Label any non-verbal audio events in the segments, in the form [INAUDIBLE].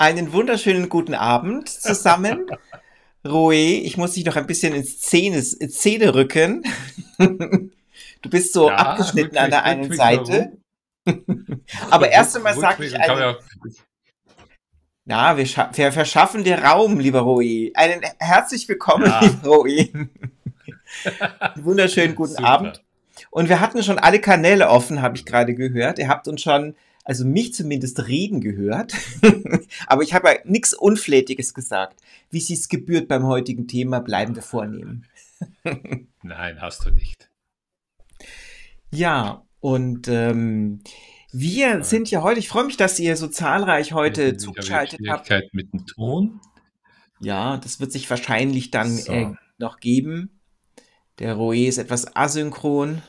Einen wunderschönen guten Abend zusammen. [LAUGHS] Roe, ich muss dich noch ein bisschen ins Szene, in Szene rücken. Du bist so ja, abgeschnitten an der einen Seite. [LAUGHS] Aber erst einmal sage ich einen, ja. Na, wir, wir, verschaffen dir Raum, lieber Roe. Einen herzlich willkommen, ja. lieber Roe. [LAUGHS] wunderschönen guten Super. Abend. Und wir hatten schon alle Kanäle offen, habe ich gerade gehört. Ihr habt uns schon also mich zumindest reden gehört, [LAUGHS] aber ich habe ja nichts Unflätiges gesagt. Wie sie es gebührt beim heutigen Thema, bleiben wir vornehmen. [LAUGHS] Nein, hast du nicht. Ja, und ähm, wir ja. sind ja heute, ich freue mich, dass ihr so zahlreich heute ich zugeschaltet habt. Mit dem Ton. Ja, das wird sich wahrscheinlich dann so. äh, noch geben. Der Roe ist etwas asynchron.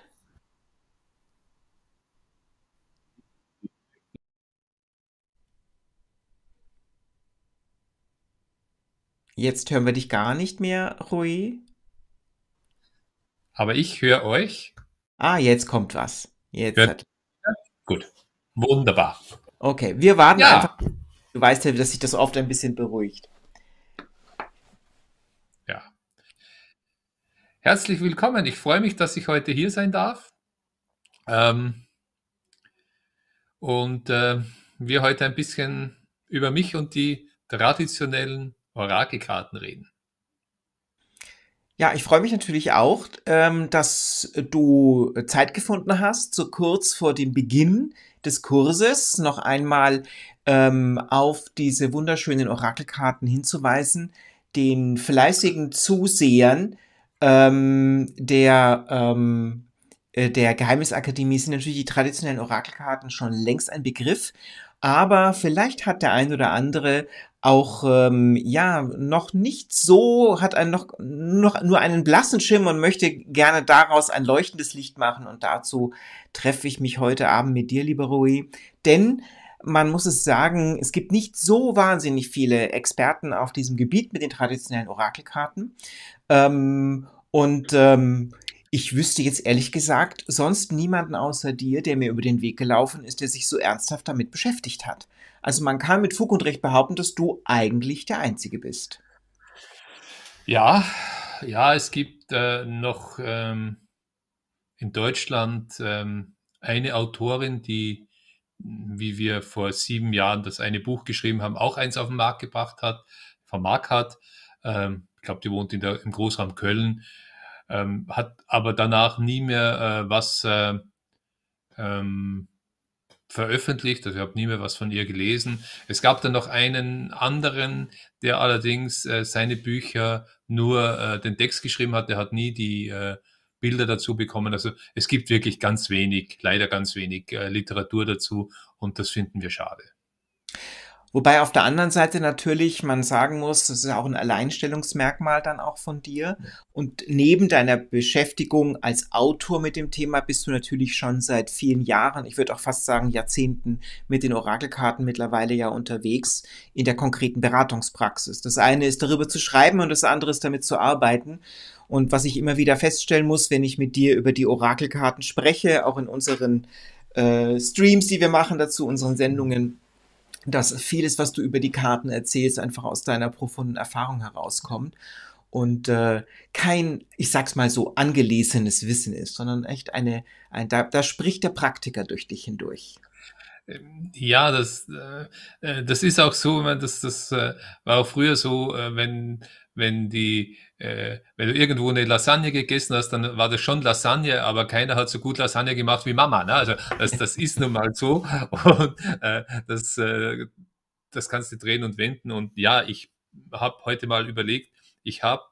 Jetzt hören wir dich gar nicht mehr, Rui. Aber ich höre euch. Ah, jetzt kommt was. Jetzt hat... Gut. Wunderbar. Okay, wir warten ja. einfach. Du weißt ja, dass sich das oft ein bisschen beruhigt. Ja. Herzlich willkommen. Ich freue mich, dass ich heute hier sein darf. Ähm, und äh, wir heute ein bisschen über mich und die traditionellen Orakelkarten reden. Ja, ich freue mich natürlich auch, ähm, dass du Zeit gefunden hast, so kurz vor dem Beginn des Kurses noch einmal ähm, auf diese wunderschönen Orakelkarten hinzuweisen, den fleißigen Zusehern ähm, der, ähm, äh, der Geheimnisakademie sind natürlich die traditionellen Orakelkarten schon längst ein Begriff. Aber vielleicht hat der ein oder andere auch ähm, ja noch nicht so hat einen noch, noch nur einen blassen Schimmer und möchte gerne daraus ein leuchtendes Licht machen und dazu treffe ich mich heute Abend mit dir, lieber Rui, denn man muss es sagen, es gibt nicht so wahnsinnig viele Experten auf diesem Gebiet mit den traditionellen Orakelkarten. Ähm, und ähm, ich wüsste jetzt ehrlich gesagt sonst niemanden außer dir, der mir über den Weg gelaufen ist, der sich so ernsthaft damit beschäftigt hat. Also man kann mit Fug und Recht behaupten, dass du eigentlich der Einzige bist. Ja, ja, es gibt äh, noch ähm, in Deutschland ähm, eine Autorin, die, wie wir vor sieben Jahren das eine Buch geschrieben haben, auch eins auf den Markt gebracht hat, vom Markt hat. Ähm, ich glaube, die wohnt der, im Großraum Köln ähm, hat aber danach nie mehr äh, was äh, ähm, veröffentlicht, also ich habe nie mehr was von ihr gelesen. Es gab dann noch einen anderen, der allerdings äh, seine Bücher nur äh, den Text geschrieben hat, der hat nie die äh, Bilder dazu bekommen. Also es gibt wirklich ganz wenig, leider ganz wenig äh, Literatur dazu und das finden wir schade. Wobei auf der anderen Seite natürlich man sagen muss, das ist auch ein Alleinstellungsmerkmal dann auch von dir. Und neben deiner Beschäftigung als Autor mit dem Thema bist du natürlich schon seit vielen Jahren, ich würde auch fast sagen Jahrzehnten, mit den Orakelkarten mittlerweile ja unterwegs in der konkreten Beratungspraxis. Das eine ist darüber zu schreiben und das andere ist damit zu arbeiten. Und was ich immer wieder feststellen muss, wenn ich mit dir über die Orakelkarten spreche, auch in unseren äh, Streams, die wir machen dazu, unseren mhm. Sendungen, dass vieles, was du über die Karten erzählst, einfach aus deiner profunden Erfahrung herauskommt und äh, kein, ich sag's mal so, angelesenes Wissen ist, sondern echt eine, ein, da, da spricht der Praktiker durch dich hindurch. Ähm, ja, das, äh, äh, das ist auch so, das, das äh, war auch früher so, äh, wenn wenn die, äh, wenn du irgendwo eine Lasagne gegessen hast, dann war das schon Lasagne, aber keiner hat so gut Lasagne gemacht wie Mama. Ne? Also das, das ist nun mal so. [LAUGHS] Und äh, das, äh, das kannst du drehen und wenden. Und ja, ich habe heute mal überlegt, ich habe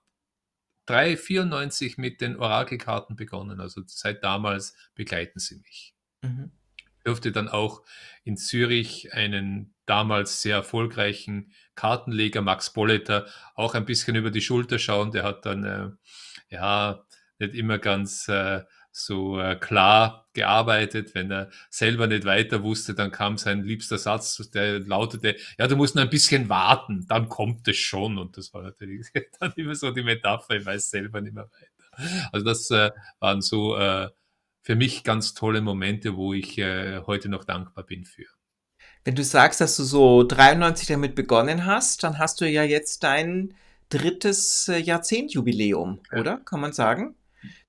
394 mit den Orakelkarten begonnen. Also seit damals begleiten sie mich. Mhm. Ich durfte dann auch in Zürich einen damals sehr erfolgreichen Kartenleger Max Bolleter auch ein bisschen über die Schulter schauen. Der hat dann äh, ja nicht immer ganz äh, so äh, klar gearbeitet. Wenn er selber nicht weiter wusste, dann kam sein liebster Satz, der lautete, ja, du musst nur ein bisschen warten, dann kommt es schon. Und das war natürlich [LAUGHS] dann immer so die Metapher, ich weiß selber nicht mehr weiter. Also das äh, waren so äh, für mich ganz tolle Momente, wo ich äh, heute noch dankbar bin für wenn du sagst, dass du so 93 damit begonnen hast, dann hast du ja jetzt dein drittes äh, Jahrzehntjubiläum, ja. oder? Kann man sagen?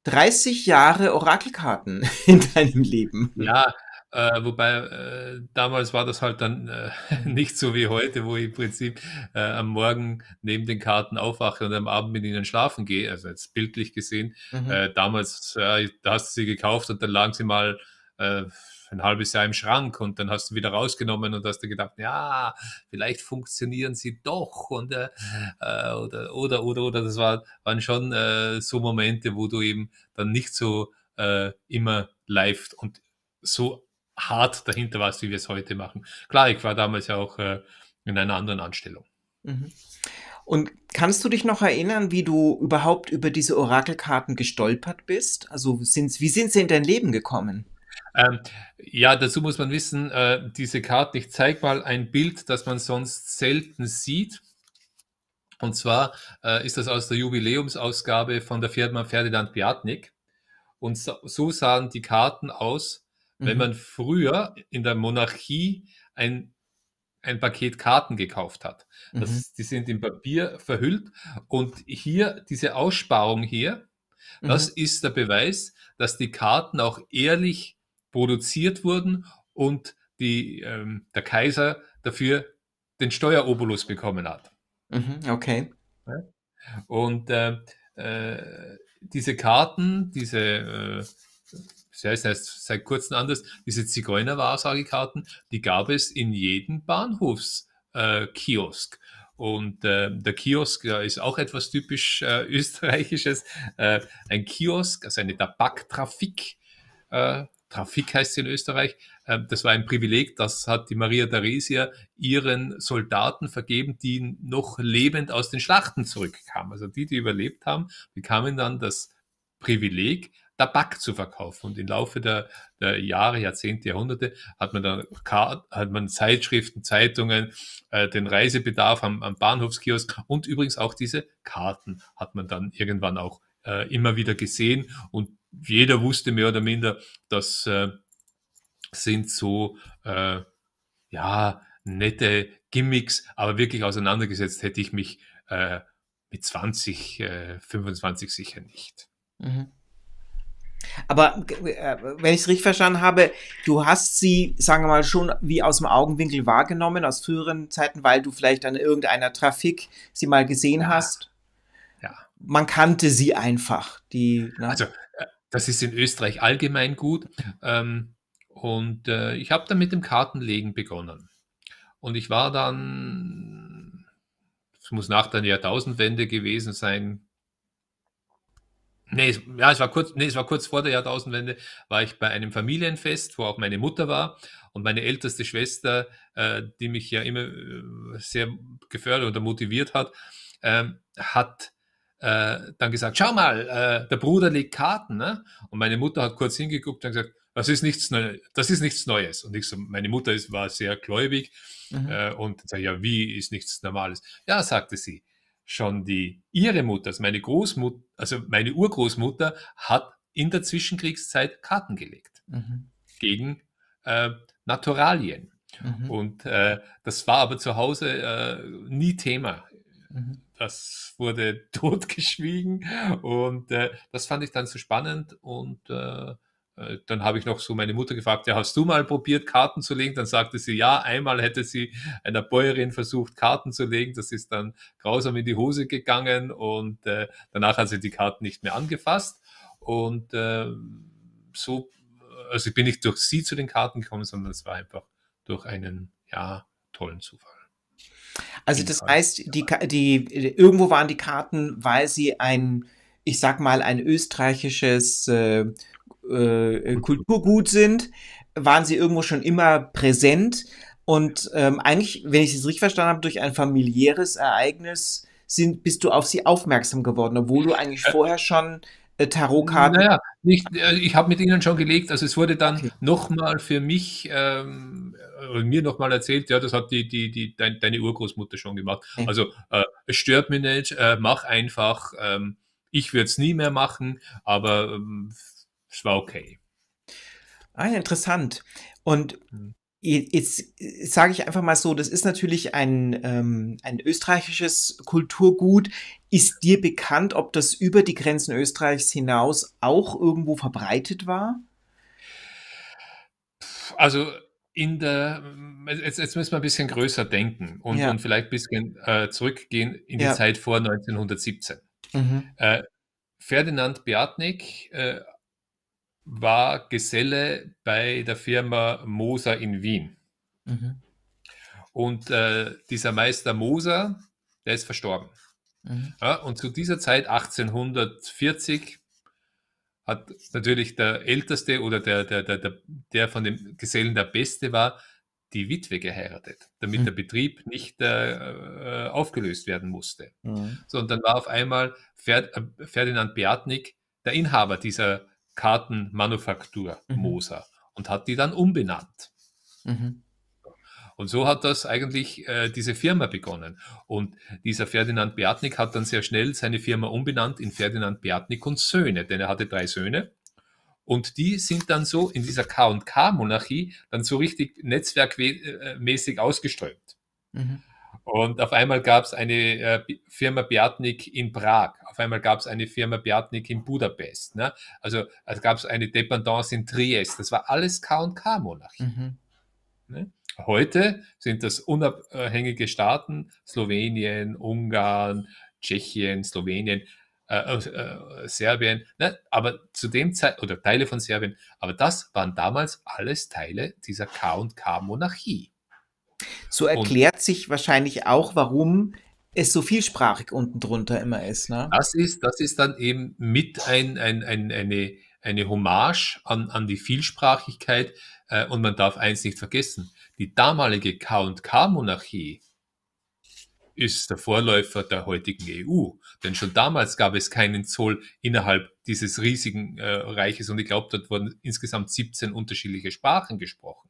30 Jahre Orakelkarten [LAUGHS] in deinem Leben. Ja, äh, wobei äh, damals war das halt dann äh, [LAUGHS] nicht so wie heute, wo ich im Prinzip äh, am Morgen neben den Karten aufwache und am Abend mit ihnen schlafen gehe, also jetzt bildlich gesehen. Mhm. Äh, damals, da hast du sie gekauft und dann lagen sie mal ein halbes Jahr im Schrank und dann hast du wieder rausgenommen und hast dir gedacht, ja, vielleicht funktionieren sie doch und äh, äh, oder, oder, oder, oder, das war, waren schon äh, so Momente, wo du eben dann nicht so äh, immer live und so hart dahinter warst, wie wir es heute machen. Klar, ich war damals ja auch äh, in einer anderen Anstellung. Mhm. Und kannst du dich noch erinnern, wie du überhaupt über diese Orakelkarten gestolpert bist? Also sind's, wie sind sie in dein Leben gekommen? Ähm, ja, dazu muss man wissen, äh, diese Karte, ich zeige mal ein Bild, das man sonst selten sieht. Und zwar äh, ist das aus der Jubiläumsausgabe von der Firma Ferdinand Biatnik. Und so, so sahen die Karten aus, mhm. wenn man früher in der Monarchie ein ein Paket Karten gekauft hat. Das, mhm. Die sind in Papier verhüllt und hier diese Aussparung hier, das mhm. ist der Beweis, dass die Karten auch ehrlich produziert wurden und die, ähm, der Kaiser dafür den Steuerobolus bekommen hat. Mhm, okay. Und äh, äh, diese Karten, diese, äh, das heißt, seit kurzem anders, diese Zigeunerwahrsagekarten, die gab es in jedem Bahnhofskiosk. Äh, und äh, der Kiosk ja, ist auch etwas typisch äh, [LAUGHS] österreichisches. Äh, ein Kiosk, also eine Tabaktrafik, äh, Trafik heißt sie in Österreich. Ähm, das war ein Privileg, das hat die Maria Theresia ihren Soldaten vergeben, die noch lebend aus den Schlachten zurückkamen. Also die, die überlebt haben, bekamen dann das Privileg, Tabak zu verkaufen. Und im Laufe der, der Jahre, Jahrzehnte, Jahrhunderte hat man dann hat man Zeitschriften, Zeitungen, äh, den Reisebedarf am, am Bahnhofskiosk und übrigens auch diese Karten hat man dann irgendwann auch äh, immer wieder gesehen. Und jeder wusste mehr oder minder, das äh, sind so, äh, ja, nette Gimmicks, aber wirklich auseinandergesetzt hätte ich mich äh, mit 20, 25 äh, sicher nicht. Mhm. Aber äh, wenn ich es richtig verstanden habe, du hast sie, sagen wir mal, schon wie aus dem Augenwinkel wahrgenommen aus früheren Zeiten, weil du vielleicht an irgendeiner Trafik sie mal gesehen ja. hast. Ja. Man kannte sie einfach. Die, ne? Also das ist in Österreich allgemein gut. Ähm, und äh, ich habe dann mit dem Kartenlegen begonnen. Und ich war dann, es muss nach der Jahrtausendwende gewesen sein. Nee, es, ja, es war kurz, nee, es war kurz vor der Jahrtausendwende, war ich bei einem Familienfest, wo auch meine Mutter war und meine älteste Schwester, äh, die mich ja immer äh, sehr gefördert oder motiviert hat, ähm, hat äh, dann gesagt, schau mal, äh, der Bruder legt Karten. Ne? Und meine Mutter hat kurz hingeguckt und gesagt, das ist nichts, Neues, das ist nichts Neues. Und ich so, meine Mutter ist, war sehr gläubig mhm. äh, und sage ja, wie ist nichts Normales? Ja, sagte sie, schon die ihre Mutter, also meine Großmutter, also meine Urgroßmutter hat in der Zwischenkriegszeit Karten gelegt mhm. gegen äh, Naturalien. Mhm. Und äh, das war aber zu Hause äh, nie Thema. Mhm das wurde [LAUGHS] totgeschwiegen und äh, das fand ich dann so spannend und äh, äh, dann habe ich noch so meine Mutter gefragt, ja, hast du mal probiert, Karten zu legen? Dann sagte sie, ja, einmal hätte sie einer Bäuerin versucht, Karten zu legen. Das ist dann grausam in die Hose gegangen und äh, danach hat sie die Karten nicht mehr angefasst. Und äh, so, also ich bin nicht durch sie zu den Karten gekommen, sondern es war einfach durch einen, ja, tollen Zufall. Also das heißt, die, die, irgendwo waren die Karten, weil sie ein, ich sag mal, ein österreichisches äh, äh, Kulturgut sind, waren sie irgendwo schon immer präsent. Und ähm, eigentlich, wenn ich es richtig verstanden habe, durch ein familiäres Ereignis sind, bist du auf sie aufmerksam geworden, obwohl du eigentlich äh. vorher schon äh, Tarotkarten. Naja, nicht, äh, ich habe mit ihnen schon gelegt. Also es wurde dann okay. nochmal für mich ähm, äh, mir nochmal erzählt, ja, das hat die, die, die, dein, deine Urgroßmutter schon gemacht. Mhm. Also äh, es stört mich nicht, äh, mach einfach. Ähm, ich würde es nie mehr machen, aber ähm, es war okay. Ah, interessant. Und mhm. jetzt äh, sage ich einfach mal so, das ist natürlich ein, ähm, ein österreichisches Kulturgut. Ist dir bekannt, ob das über die Grenzen Österreichs hinaus auch irgendwo verbreitet war? Also in der, jetzt, jetzt müssen wir ein bisschen größer denken und, ja. und vielleicht ein bisschen äh, zurückgehen in ja. die Zeit vor 1917. Mhm. Äh, Ferdinand Beatnik äh, war Geselle bei der Firma Moser in Wien. Mhm. Und äh, dieser Meister Moser, der ist verstorben. Mhm. Ja, und zu dieser Zeit, 1840, hat natürlich der Älteste oder der, der, der, der, von den Gesellen der Beste war, die Witwe geheiratet, damit mhm. der Betrieb nicht äh, äh aufgelöst werden musste. Mhm. So, und dann war auf einmal äh, Ferdinand Beatnik der Inhaber dieser Kartenmanufaktur mhm. Moser und hat die dann umbenannt. Mhm. Und so hat das eigentlich äh, diese Firma begonnen. Und dieser Ferdinand Beatnik hat dann sehr schnell seine Firma umbenannt in Ferdinand Beatnik und Söhne, denn er hatte drei Söhne. Und die sind dann so in dieser K&K-Monarchie dann so richtig netzwerkmäßig ausgeströmt. Mhm. Und auf einmal gab es eine äh, Firma Beatnik in Prag, auf einmal gab es eine Firma Beatnik in Budapest, ne? also, also gab es eine Dependance in Triest. Das war alles K&K-Monarchie. Mhm. Ne? Heute sind das unabhängige Staaten, Slowenien, Ungarn, Tschechien, Slowenien, äh, äh, äh, Serbien, ne? aber zu dem Zeit oder Teile von Serbien, aber das waren damals alles Teile dieser K&K-Monarchie. So erklärt und, sich wahrscheinlich auch, warum es so vielsprachig unten drunter immer ist. Ne? Das, ist das ist dann eben mit ein, ein, ein, eine, eine Hommage an, an die Vielsprachigkeit äh, und man darf eins nicht vergessen, die damalige KK-Monarchie ist der Vorläufer der heutigen EU. Denn schon damals gab es keinen Zoll innerhalb dieses riesigen äh, Reiches und ich glaube, dort wurden insgesamt 17 unterschiedliche Sprachen gesprochen.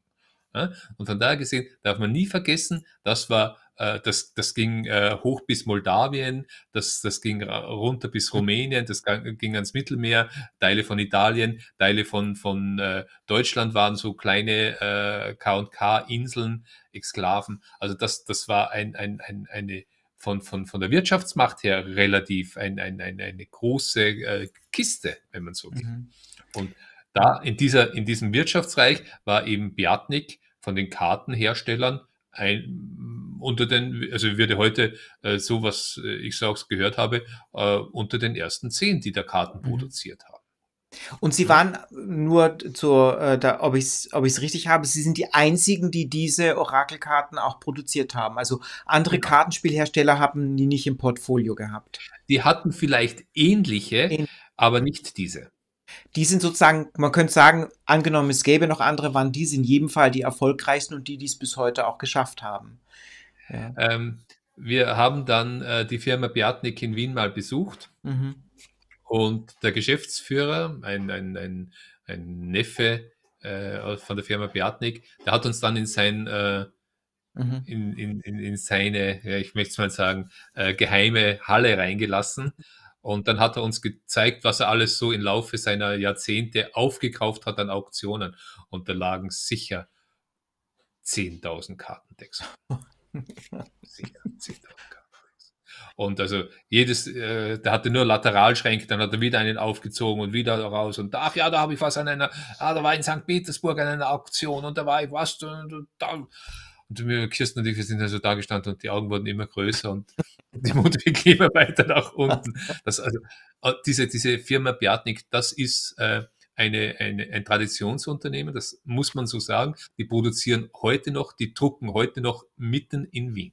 Ja? Und von daher gesehen darf man nie vergessen, das war äh, das, das ging äh, hoch bis Moldawien, das, das ging runter bis hm. Rumänien, das ging ans Mittelmeer, Teile von Italien, Teile von, von äh, Deutschland waren so kleine äh, K&K-Inseln, Exklaven. Also das, das war ein, ein, ein, eine von, von, von der Wirtschaftsmacht her relativ ein, ein, ein, eine große äh, Kiste, wenn man so will. Mhm. Und da in, dieser, in diesem Wirtschaftsreich war eben Biatnik von den Kartenherstellern ein, unter den, also würde heute äh, so, was äh, ich auch gehört habe, äh, unter den ersten zehn, die da Karten mhm. produziert haben. Und sie waren nur zur, äh, da, ob ich es ob ich's richtig habe, sie sind die einzigen, die diese Orakelkarten auch produziert haben. Also andere ja. Genau. Kartenspielhersteller haben die nicht im Portfolio gehabt. Die hatten vielleicht ähnliche, Ähn aber nicht diese. Die sind sozusagen, man könnte sagen, angenommen es gäbe noch andere, waren diese in jedem Fall die erfolgreichsten und die, die es bis heute auch geschafft haben. Ja. Ähm, wir haben dann äh, die Firma Biatnik in Wien mal besucht mhm. und der Geschäftsführer, ein, ein, ein, ein Neffe äh, von der Firma Biatnik, der hat uns dann in sein äh, mhm. in, in, in, seine, ich möchte es mal sagen, äh, geheime Halle reingelassen. Und dann hat er uns gezeigt, was er alles so im Laufe seiner Jahrzehnte aufgekauft hat an Auktionen. Und da lagen sicher 10.000 Kartendecks. [LAUGHS] sicher 10.000 Kartendecks. Und also jedes, äh, der hatte nur Lateralschränke, dann hat er wieder einen aufgezogen und wieder raus. Und ach ja, da habe ich was an einer, ah, da war in St. Petersburg an einer Auktion und da war ich was. Und, und da, und wir Kirsten natürlich, wir sind ja halt so da gestanden und die Augen wurden immer größer und [LAUGHS] der Mundwinkel immer weiter nach unten. Das, also, äh, diese, diese Firma Biatnik, das ist äh, eine, eine, ein Traditionsunternehmen, das muss man so sagen. Die produzieren heute noch, die drucken heute noch mitten in Wien,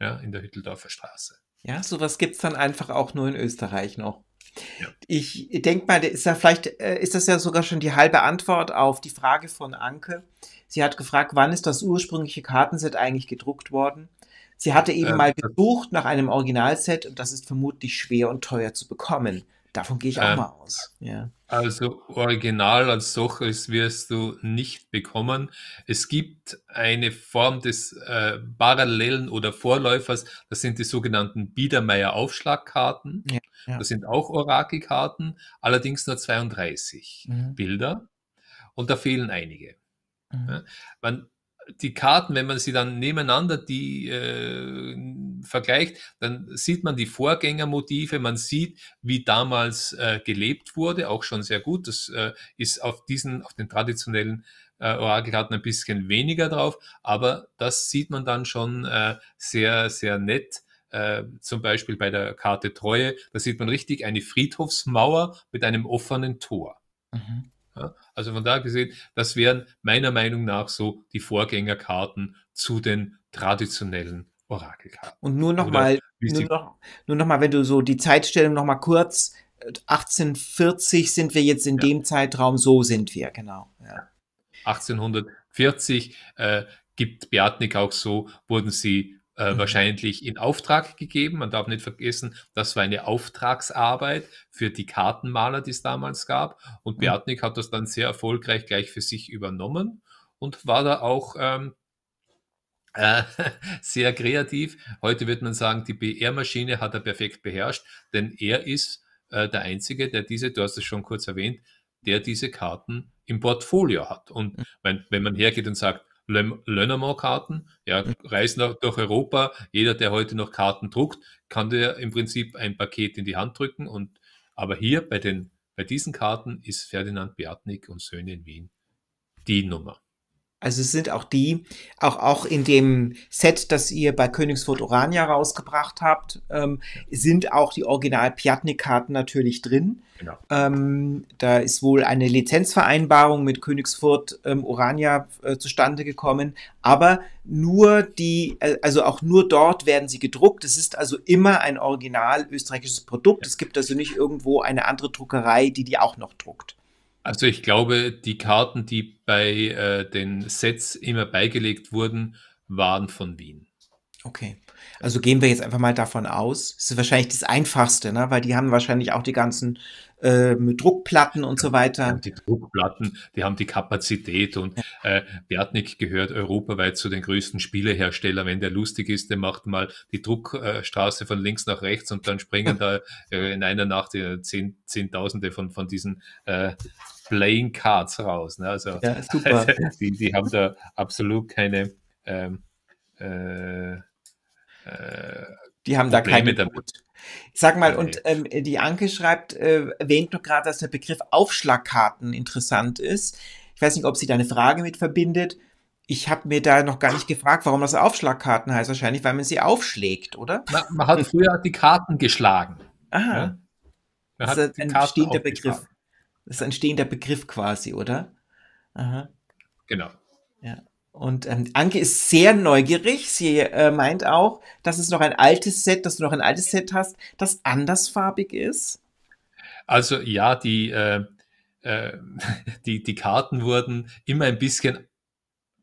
ja, in der Hütteldorfer Straße. Ja, sowas gibt es dann einfach auch nur in Österreich noch. Ja. Ich denke mal, ist ja vielleicht äh, ist das ja sogar schon die halbe Antwort auf die Frage von Anke. Sie hat gefragt, wann ist das ursprüngliche Kartenset eigentlich gedruckt worden? Sie hatte eben äh, mal gesucht nach einem Originalset und das ist vermutlich schwer und teuer zu bekommen. Davon gehe ich auch äh, mal aus. Ja. Also Original als solches wirst du nicht bekommen. Es gibt eine Form des äh, Parallelen oder Vorläufers, das sind die sogenannten Biedermeier Aufschlagkarten. Ja, ja. Das sind auch Orakelkarten, allerdings nur 32 mhm. Bilder und da fehlen einige. Mhm. man, die Karten, wenn man sie dann nebeneinander die äh, vergleicht, dann sieht man die Vorgängermotive, man sieht, wie damals äh, gelebt wurde, auch schon sehr gut. Das äh, ist auf diesen, auf den traditionellen äh, Orakelkarten ein bisschen weniger drauf, aber das sieht man dann schon äh, sehr, sehr nett. Äh, zum Beispiel bei der Karte Treue, da sieht man richtig eine Friedhofsmauer mit einem offenen Tor. Mhm. Ja, also von daher gesehen, das wären meiner Meinung nach so die Vorgängerkarten zu den traditionellen Orakelkarten. Und nur nochmal, nur, noch, noch wenn du so die Zeitstellung nochmal kurz, 1840 äh, sind wir jetzt in ja. dem Zeitraum, so sind wir, genau. Ja. 1840 äh, gibt Beatnik auch so, wurden sie äh, mhm. wahrscheinlich in Auftrag gegeben. Man darf nicht vergessen, das war eine Auftragsarbeit für die Kartenmaler, die es damals gab. Und mhm. Beatnik hat das dann sehr erfolgreich gleich für sich übernommen und war da auch ähm, [LAUGHS] äh, sehr kreativ. Heute würde man sagen, die BR-Maschine hat er perfekt beherrscht, denn er ist äh, der Einzige, der diese, du hast es schon kurz erwähnt, der diese Karten im Portfolio hat. Und wenn, mhm. wenn man hergeht und sagt, Lönermau-Karten, ja, mhm. reisen durch Europa. Jeder, der heute noch Karten druckt, kann dir im Prinzip ein Paket in die Hand drücken. Und, aber hier bei, den, bei diesen Karten ist Ferdinand Beatnik und Söhne in Wien die Nummer. Also es sind auch die, auch, auch in dem Set, das ihr bei Königsfurt Orania rausgebracht habt, ähm, sind auch die Original Piatnik-Karten natürlich drin. Genau. Ähm, da ist wohl eine Lizenzvereinbarung mit Königsfurt ähm, Orania äh, zustande gekommen, aber nur die, äh, also auch nur dort werden sie gedruckt. Es ist also immer ein original österreichisches Produkt. Ja. Es gibt also nicht irgendwo eine andere Druckerei, die die auch noch druckt. Also ich glaube, die Karten, die bei äh, den Sets immer beigelegt wurden, waren von Wien. Okay. Also gehen wir jetzt einfach mal davon aus. Das ist wahrscheinlich das Einfachste, ne? weil die haben wahrscheinlich auch die ganzen äh, Druckplatten und ja, so weiter. Die, die Druckplatten, die haben die Kapazität und ja. äh, Bertnick gehört europaweit zu den größten Spieleherstellern. Wenn der lustig ist, der macht mal die Druckstraße von links nach rechts und dann springen [LAUGHS] da äh, in einer Nacht äh, zehn, Zehntausende von, von diesen äh, Playing Cards raus. Ne? Also, ja, super. Also, [LAUGHS] die, die haben da absolut keine ähm, äh, die haben Probleme da keine. Ich Sag mal, okay. und ähm, die Anke schreibt, äh, erwähnt noch gerade, dass der Begriff Aufschlagkarten interessant ist. Ich weiß nicht, ob sie da eine Frage mit verbindet. Ich habe mir da noch gar nicht gefragt, warum das Aufschlagkarten heißt. Wahrscheinlich, weil man sie aufschlägt, oder? Na, man hat früher die Karten geschlagen. Aha. Ja? Ne? Das ist ein stehender Begriff. Das ist ein stehender Begriff quasi, oder? Aha. Genau. Ja. Und ähm, Anke ist sehr neugierig. Sie äh, meint auch, dass es noch ein altes Set, dass du noch ein altes Set hast, das andersfarbig ist. Also ja, die, äh, äh, [LAUGHS] die, die Karten wurden immer ein bisschen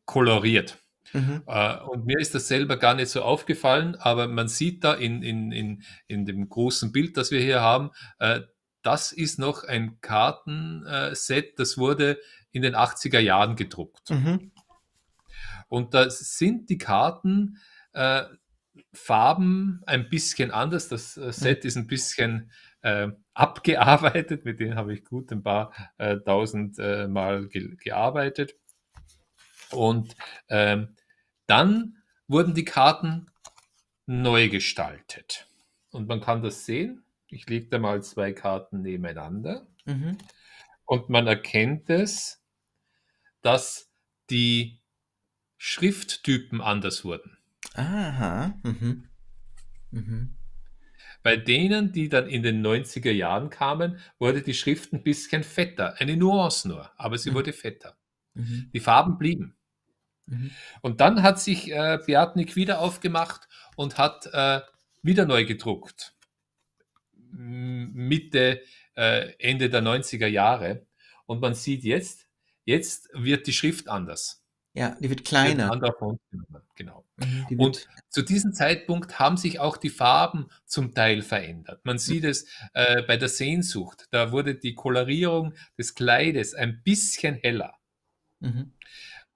koloriert. Mhm. Äh, und mir ist das selber gar nicht so aufgefallen, aber man sieht da in, in, in, in dem großen Bild, das wir hier haben, äh, das ist noch ein Kartenset, äh, das wurde in den 80er Jahren gedruckt. Mhm. Und da sind die Karten äh, Farben ein bisschen anders. Das äh, mhm. Set ist ein bisschen äh, abgearbeitet. Mit denen habe ich gut ein paar äh, tausend äh, Mal ge gearbeitet. Und ähm, dann wurden die Karten neu gestaltet. Und man kann das sehen. Ich lege da mal zwei Karten nebeneinander. Mhm. Und man erkennt es, dass die Schrifttypen anders wurden. Aha. Mhm. Mhm. Bei denen, die dann in den 90er Jahren kamen, wurde die Schrift ein bisschen fetter. Eine Nuance nur, aber sie mhm. wurde fetter. Mhm. Die Farben blieben. Mhm. Und dann hat sich äh, Beatnik wieder aufgemacht und hat äh, wieder neu gedruckt. Mitte, äh, Ende der 90er Jahre. Und man sieht jetzt, jetzt wird die Schrift anders. Ja, die wird kleiner. Genau. Mhm, die und zu diesem Zeitpunkt haben sich auch die Farben zum Teil verändert. Man sieht mhm. es äh, bei der Sehnsucht. Da wurde die Kolorierung des Kleides ein bisschen heller. Mhm.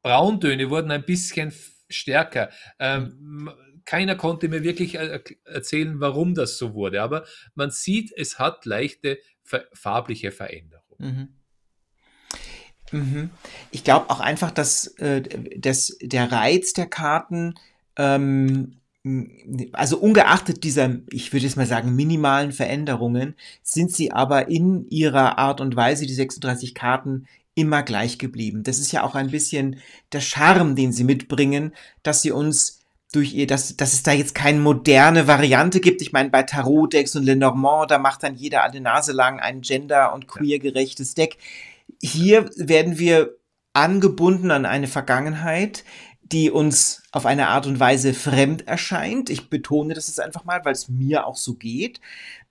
Brauntöne wurden ein bisschen stärker. Ähm, mhm. keiner konnte mir wirklich äh, er erzählen, warum das so wurde. Aber man sieht, es hat leichte farbliche Veränderungen. Mhm. Mhm. Ich glaube auch einfach, dass, äh, dass der Reiz der Karten, ähm, also ungeachtet dieser, ich würde jetzt mal sagen, minimalen Veränderungen, sind sie aber in ihrer Art und Weise, die 36 Karten, immer gleich geblieben. Das ist ja auch ein bisschen der Charme, den sie mitbringen, dass sie uns durch ihr, dass, dass es da jetzt keine moderne Variante gibt. Ich meine, bei Tarot-Decks und Lenormand, da macht dann jeder alle Nase lang ein gender- und queergerechtes Deck hier werden wir angebunden an eine Vergangenheit, die uns auf eine Art und Weise fremd erscheint. Ich betone das jetzt einfach mal, weil es mir auch so geht,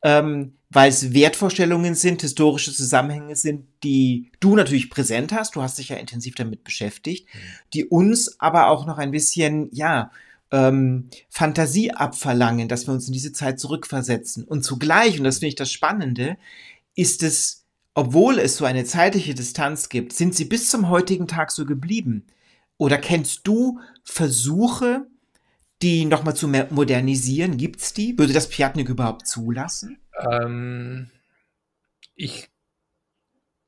ähm, weil es Wertvorstellungen sind, historische Zusammenhänge sind, die du natürlich präsent hast, du hast dich ja intensiv damit beschäftigt, mhm. die uns aber auch noch ein bisschen, ja, ähm, Fantasie abverlangen, dass wir uns in diese Zeit zurückversetzen. Und zugleich, und das finde ich das Spannende, ist es obwohl es so eine zeitliche Distanz gibt, sind sie bis zum heutigen Tag so geblieben. Oder kennst du Versuche, die nochmal zu modernisieren? Gibt's die? Würde das Piatnik überhaupt zulassen? Ähm, ich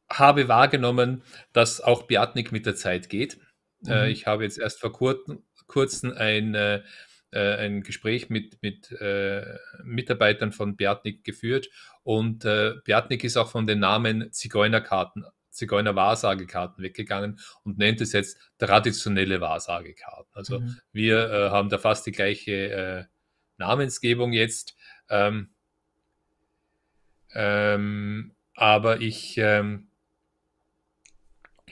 habe wahrgenommen, dass auch Piatnik mit der Zeit geht. Äh, mhm. ich habe jetzt erst vor kurzem ein äh, äh, ein Gespräch mit, mit äh, Mitarbeitern von Bertnik geführt und äh, Bertnik ist auch von den Namen Zigeunerkarten, Zigeuner-Wahrsagekarten weggegangen und nennt es jetzt traditionelle Wahrsagekarten. Also mhm. wir äh, haben da fast die gleiche äh, Namensgebung jetzt. Ähm, ähm, aber ich ähm,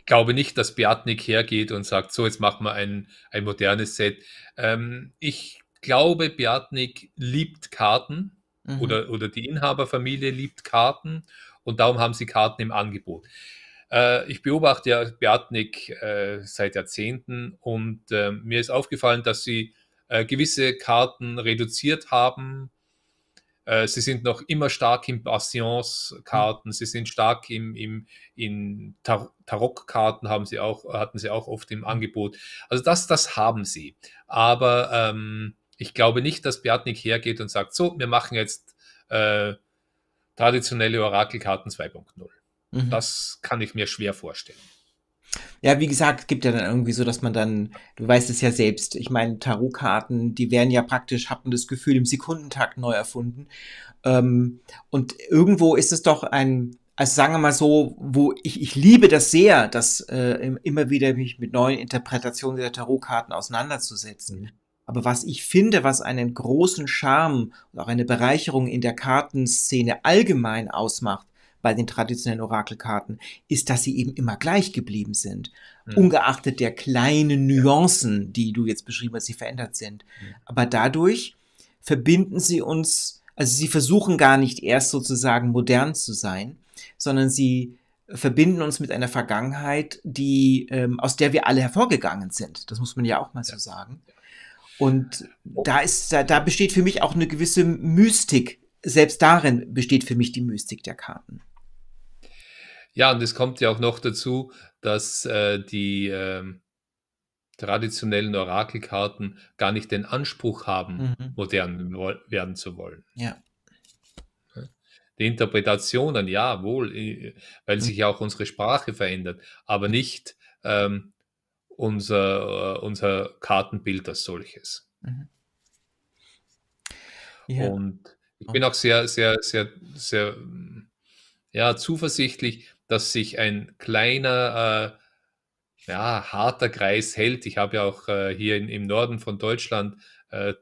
glaube nicht, dass Beatnik hergeht und sagt, so, jetzt machen wir ein, ein modernes Set. Ähm, ich glaube, Beatnik liebt Karten mhm. oder, oder die Inhaberfamilie liebt Karten und darum haben sie Karten im Angebot. Äh, ich beobachte ja Beatnik äh, seit Jahrzehnten und äh, mir ist aufgefallen, dass sie äh, gewisse Karten reduziert haben äh, sie sind noch immer stark in Passionskarten, karten sie sind stark im, im, in Tar tarot haben sie auch, hatten sie auch oft im Angebot. Also das, das haben sie. Aber ähm, ich glaube nicht, dass Bjartnik hergeht und sagt, so, wir machen jetzt äh, traditionelle Orakelkarten 2.0. Mhm. Das kann ich mir schwer vorstellen. Ja, wie gesagt, es gibt ja dann irgendwie so, dass man dann, du weißt es ja selbst, ich meine, Tarotkarten, die werden ja praktisch, hat man das Gefühl, im Sekundentakt neu erfunden. Ähm, und irgendwo ist es doch ein, also sagen wir mal so, wo ich, ich liebe das sehr, dass äh, immer wieder mich mit neuen Interpretationen der Tarotkarten auseinanderzusetzen. Mhm. Aber was ich finde, was einen großen Charme und auch eine Bereicherung in der Kartenszene allgemein ausmacht, bei den traditionellen Orakelkarten, ist, dass sie eben immer gleich geblieben sind. Mhm. Ungeachtet der kleinen Nuancen, die du jetzt beschrieben hast, sie verändert sind. Mhm. Aber dadurch verbinden sie uns, also sie versuchen gar nicht erst sozusagen modern zu sein, sondern sie verbinden uns mit einer Vergangenheit, die, ähm, aus der wir alle hervorgegangen sind. Das muss man ja auch mal so sagen. Und oh. da ist, da, da besteht für mich auch eine gewisse Mystik. Selbst darin besteht für mich die Mystik der Karten. Ja, und es kommt ja auch noch dazu, dass äh, die äh, traditionellen Orakelkarten gar nicht den Anspruch haben, mhm. modern werden zu wollen. Ja. Die Interpretationen, ja, wohl, äh, weil mhm. sich ja auch unsere Sprache verändert, aber nicht ähm, unser, äh, unser Kartenbild als solches. Mhm. Ja. Und ich bin auch sehr, sehr, sehr, sehr ja, zuversichtlich, dass sich ein kleiner, äh, ja, harter Kreis hält. Ich habe ja auch äh, hier in, im Norden von Deutschland äh,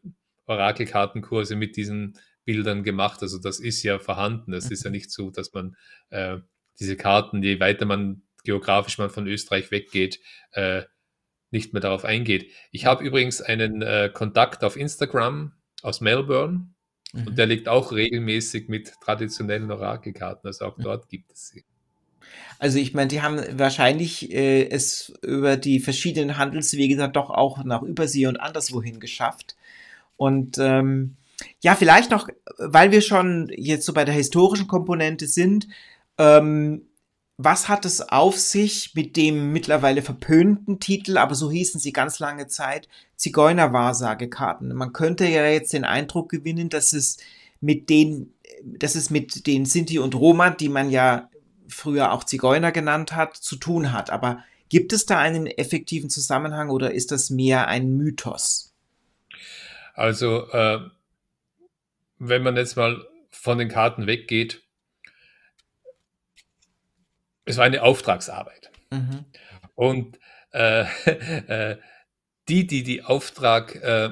Orakelkartenkurse mit diesen Bildern gemacht. Also das ist ja vorhanden. Das ist ja mhm. nicht so, dass man äh, diese Karten, je weiter man geografisch man von Österreich weggeht, äh, nicht mehr darauf eingeht. Ich habe übrigens einen äh, Kontakt auf Instagram aus Melbourne. Und mhm. der liegt auch regelmäßig mit traditionellen Orakelkarten. Also auch mhm. dort gibt es sie. Also ich meine, die haben wahrscheinlich äh, es über die verschiedenen Handelswege dann doch auch nach Übersee und anderswohin geschafft. Und ähm, ja, vielleicht noch, weil wir schon jetzt so bei der historischen Komponente sind, ähm, was hat es auf sich mit dem mittlerweile verpönten Titel, aber so hießen sie ganz lange Zeit, Zigeunerwahrsagekarten? Man könnte ja jetzt den Eindruck gewinnen, dass es mit den, dass es mit den Sinti und Roma, die man ja früher auch Zigeuner genannt hat, zu tun hat. Aber gibt es da einen effektiven Zusammenhang oder ist das mehr ein Mythos? Also, äh, wenn man jetzt mal von den Karten weggeht, es war eine Auftragsarbeit. Mhm. Und äh, [LAUGHS] äh, die, die die Auftrag äh,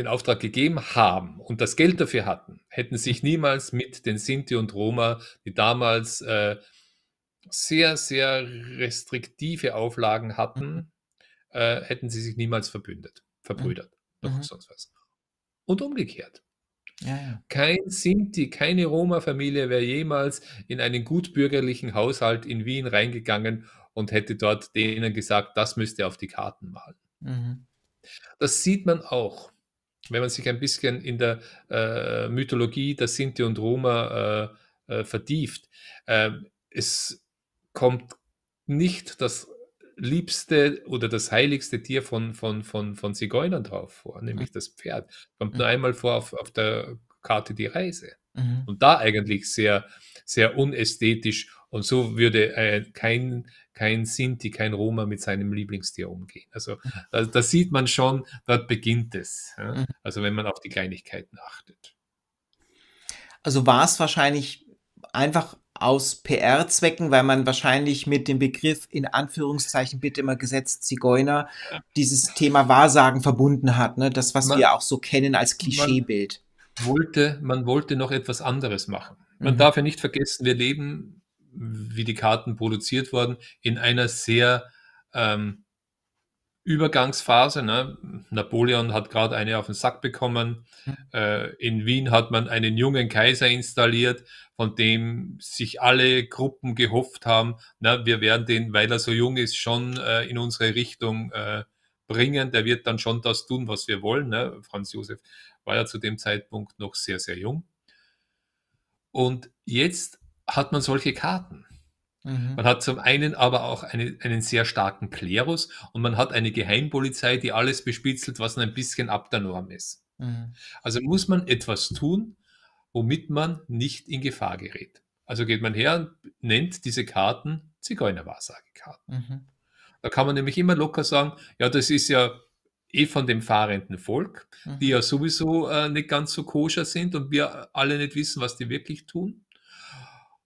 den Auftrag gegeben haben und das Geld dafür hatten, hätten sich niemals mit den Sinti und Roma, die damals äh, sehr, sehr restriktive Auflagen hatten, mhm. äh, hätten sie sich niemals verbündet, verbrüdert, mhm. noch mhm. sonst was. Und umgekehrt. Ja, ja. Kein Sinti, keine Roma-Familie wäre jemals in einen gutbürgerlichen Haushalt in Wien reingegangen und hätte dort denen gesagt, das müsst ihr auf die Karten malen. Mhm. Das sieht man auch wenn man sich ein bisschen in der äh, Mythologie der Sinti und Roma äh, äh, vertieft, ähm, es kommt nicht das liebste oder das heiligste Tier von, von, von, von Zigeunern drauf vor, mhm. nämlich mhm. das Pferd. Kommt nur mhm. einmal vor auf, auf der Karte die Reise. Mhm. Und da eigentlich sehr, sehr unästhetisch und so würde äh, kein, kein Sinti, kein Roma mit seinem Lieblingstier umgehen. Also mhm. da, da sieht man schon, dort beginnt es. Ja? Mhm. Also wenn man auf die Kleinigkeiten achtet. Also war es wahrscheinlich einfach aus PR-Zwecken, weil man wahrscheinlich mit dem Begriff in Anführungszeichen bitte immer gesetzt Zigeuner dieses Thema Wahrsagen verbunden hat, ne? das, was man, wir auch so kennen als Klischeebild. Man wollte, man wollte noch etwas anderes machen. Man mhm. darf ja nicht vergessen, wir leben wie die Karten produziert wurden, in einer sehr ähm, Übergangsphase. Ne? Napoleon hat gerade eine auf den Sack bekommen. Hm. Äh, in Wien hat man einen jungen Kaiser installiert, von dem sich alle Gruppen gehofft haben, na, wir werden den, weil er so jung ist, schon äh, in unsere Richtung äh, bringen. Der wird dann schon das tun, was wir wollen. Ne? Franz Josef war ja zu dem Zeitpunkt noch sehr, sehr jung. Und jetzt hat man solche Karten. Mhm. Man hat zum einen aber auch eine, einen sehr starken Klerus und man hat eine Geheimpolizei, die alles bespitzelt, was ein bisschen ab der Norm ist. Mhm. Also muss man etwas tun, womit man nicht in Gefahr gerät. Also geht man her und nennt diese Karten Zigeunerwahrsagekarten. Mhm. Da kann man nämlich immer locker sagen, ja, das ist ja eh von dem fahrenden Volk, mhm. die ja sowieso äh, nicht ganz so koscher sind und wir alle nicht wissen, was die wirklich tun.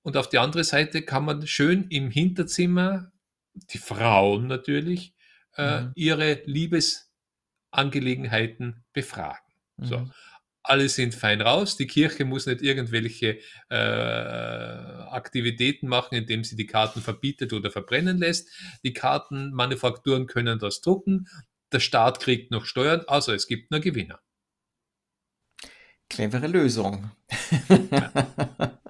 Und auf die andere Seite kann man schön im Hinterzimmer, die Frauen natürlich, äh, mhm. ihre Liebesangelegenheiten befragen. Mhm. So. Alle sind fein raus. Die Kirche muss nicht irgendwelche äh, Aktivitäten machen, indem sie die Karten verbietet oder verbrennen lässt. Die Kartenmanufakturen können das drucken. Der Staat kriegt noch Steuern. Also es gibt nur Gewinner. Clevere Lösung. Ja. [LAUGHS]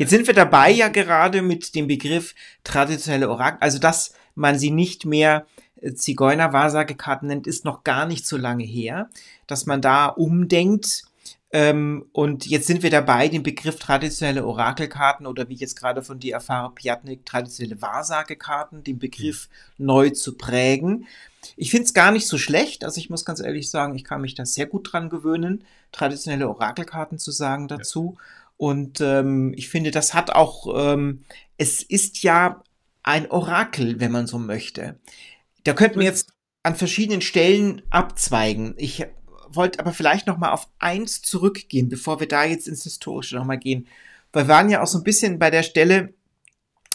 Jetzt sind wir dabei ja gerade mit dem Begriff traditionelle Orakel, also dass man sie nicht mehr äh, Zigeuner-Wahrsagekarten nennt, ist noch gar nicht so lange her, dass man da umdenkt. Ähm, und jetzt sind wir dabei, den Begriff traditionelle Orakelkarten oder wie ich jetzt gerade von dir erfahre, Piatnik, traditionelle Wahrsagekarten, den Begriff mhm. neu zu prägen. Ich finde es gar nicht so schlecht. Also ich muss ganz ehrlich sagen, ich kann mich da sehr gut dran gewöhnen, traditionelle Orakelkarten zu sagen dazu. Ja. Und ähm, ich finde, das hat auch, ähm, es ist ja ein Orakel, wenn man so möchte. Da könnten wir jetzt an verschiedenen Stellen abzweigen. Ich wollte aber vielleicht noch mal auf eins zurückgehen, bevor wir da jetzt ins Historische noch mal gehen. Wir waren ja auch so ein bisschen bei der Stelle,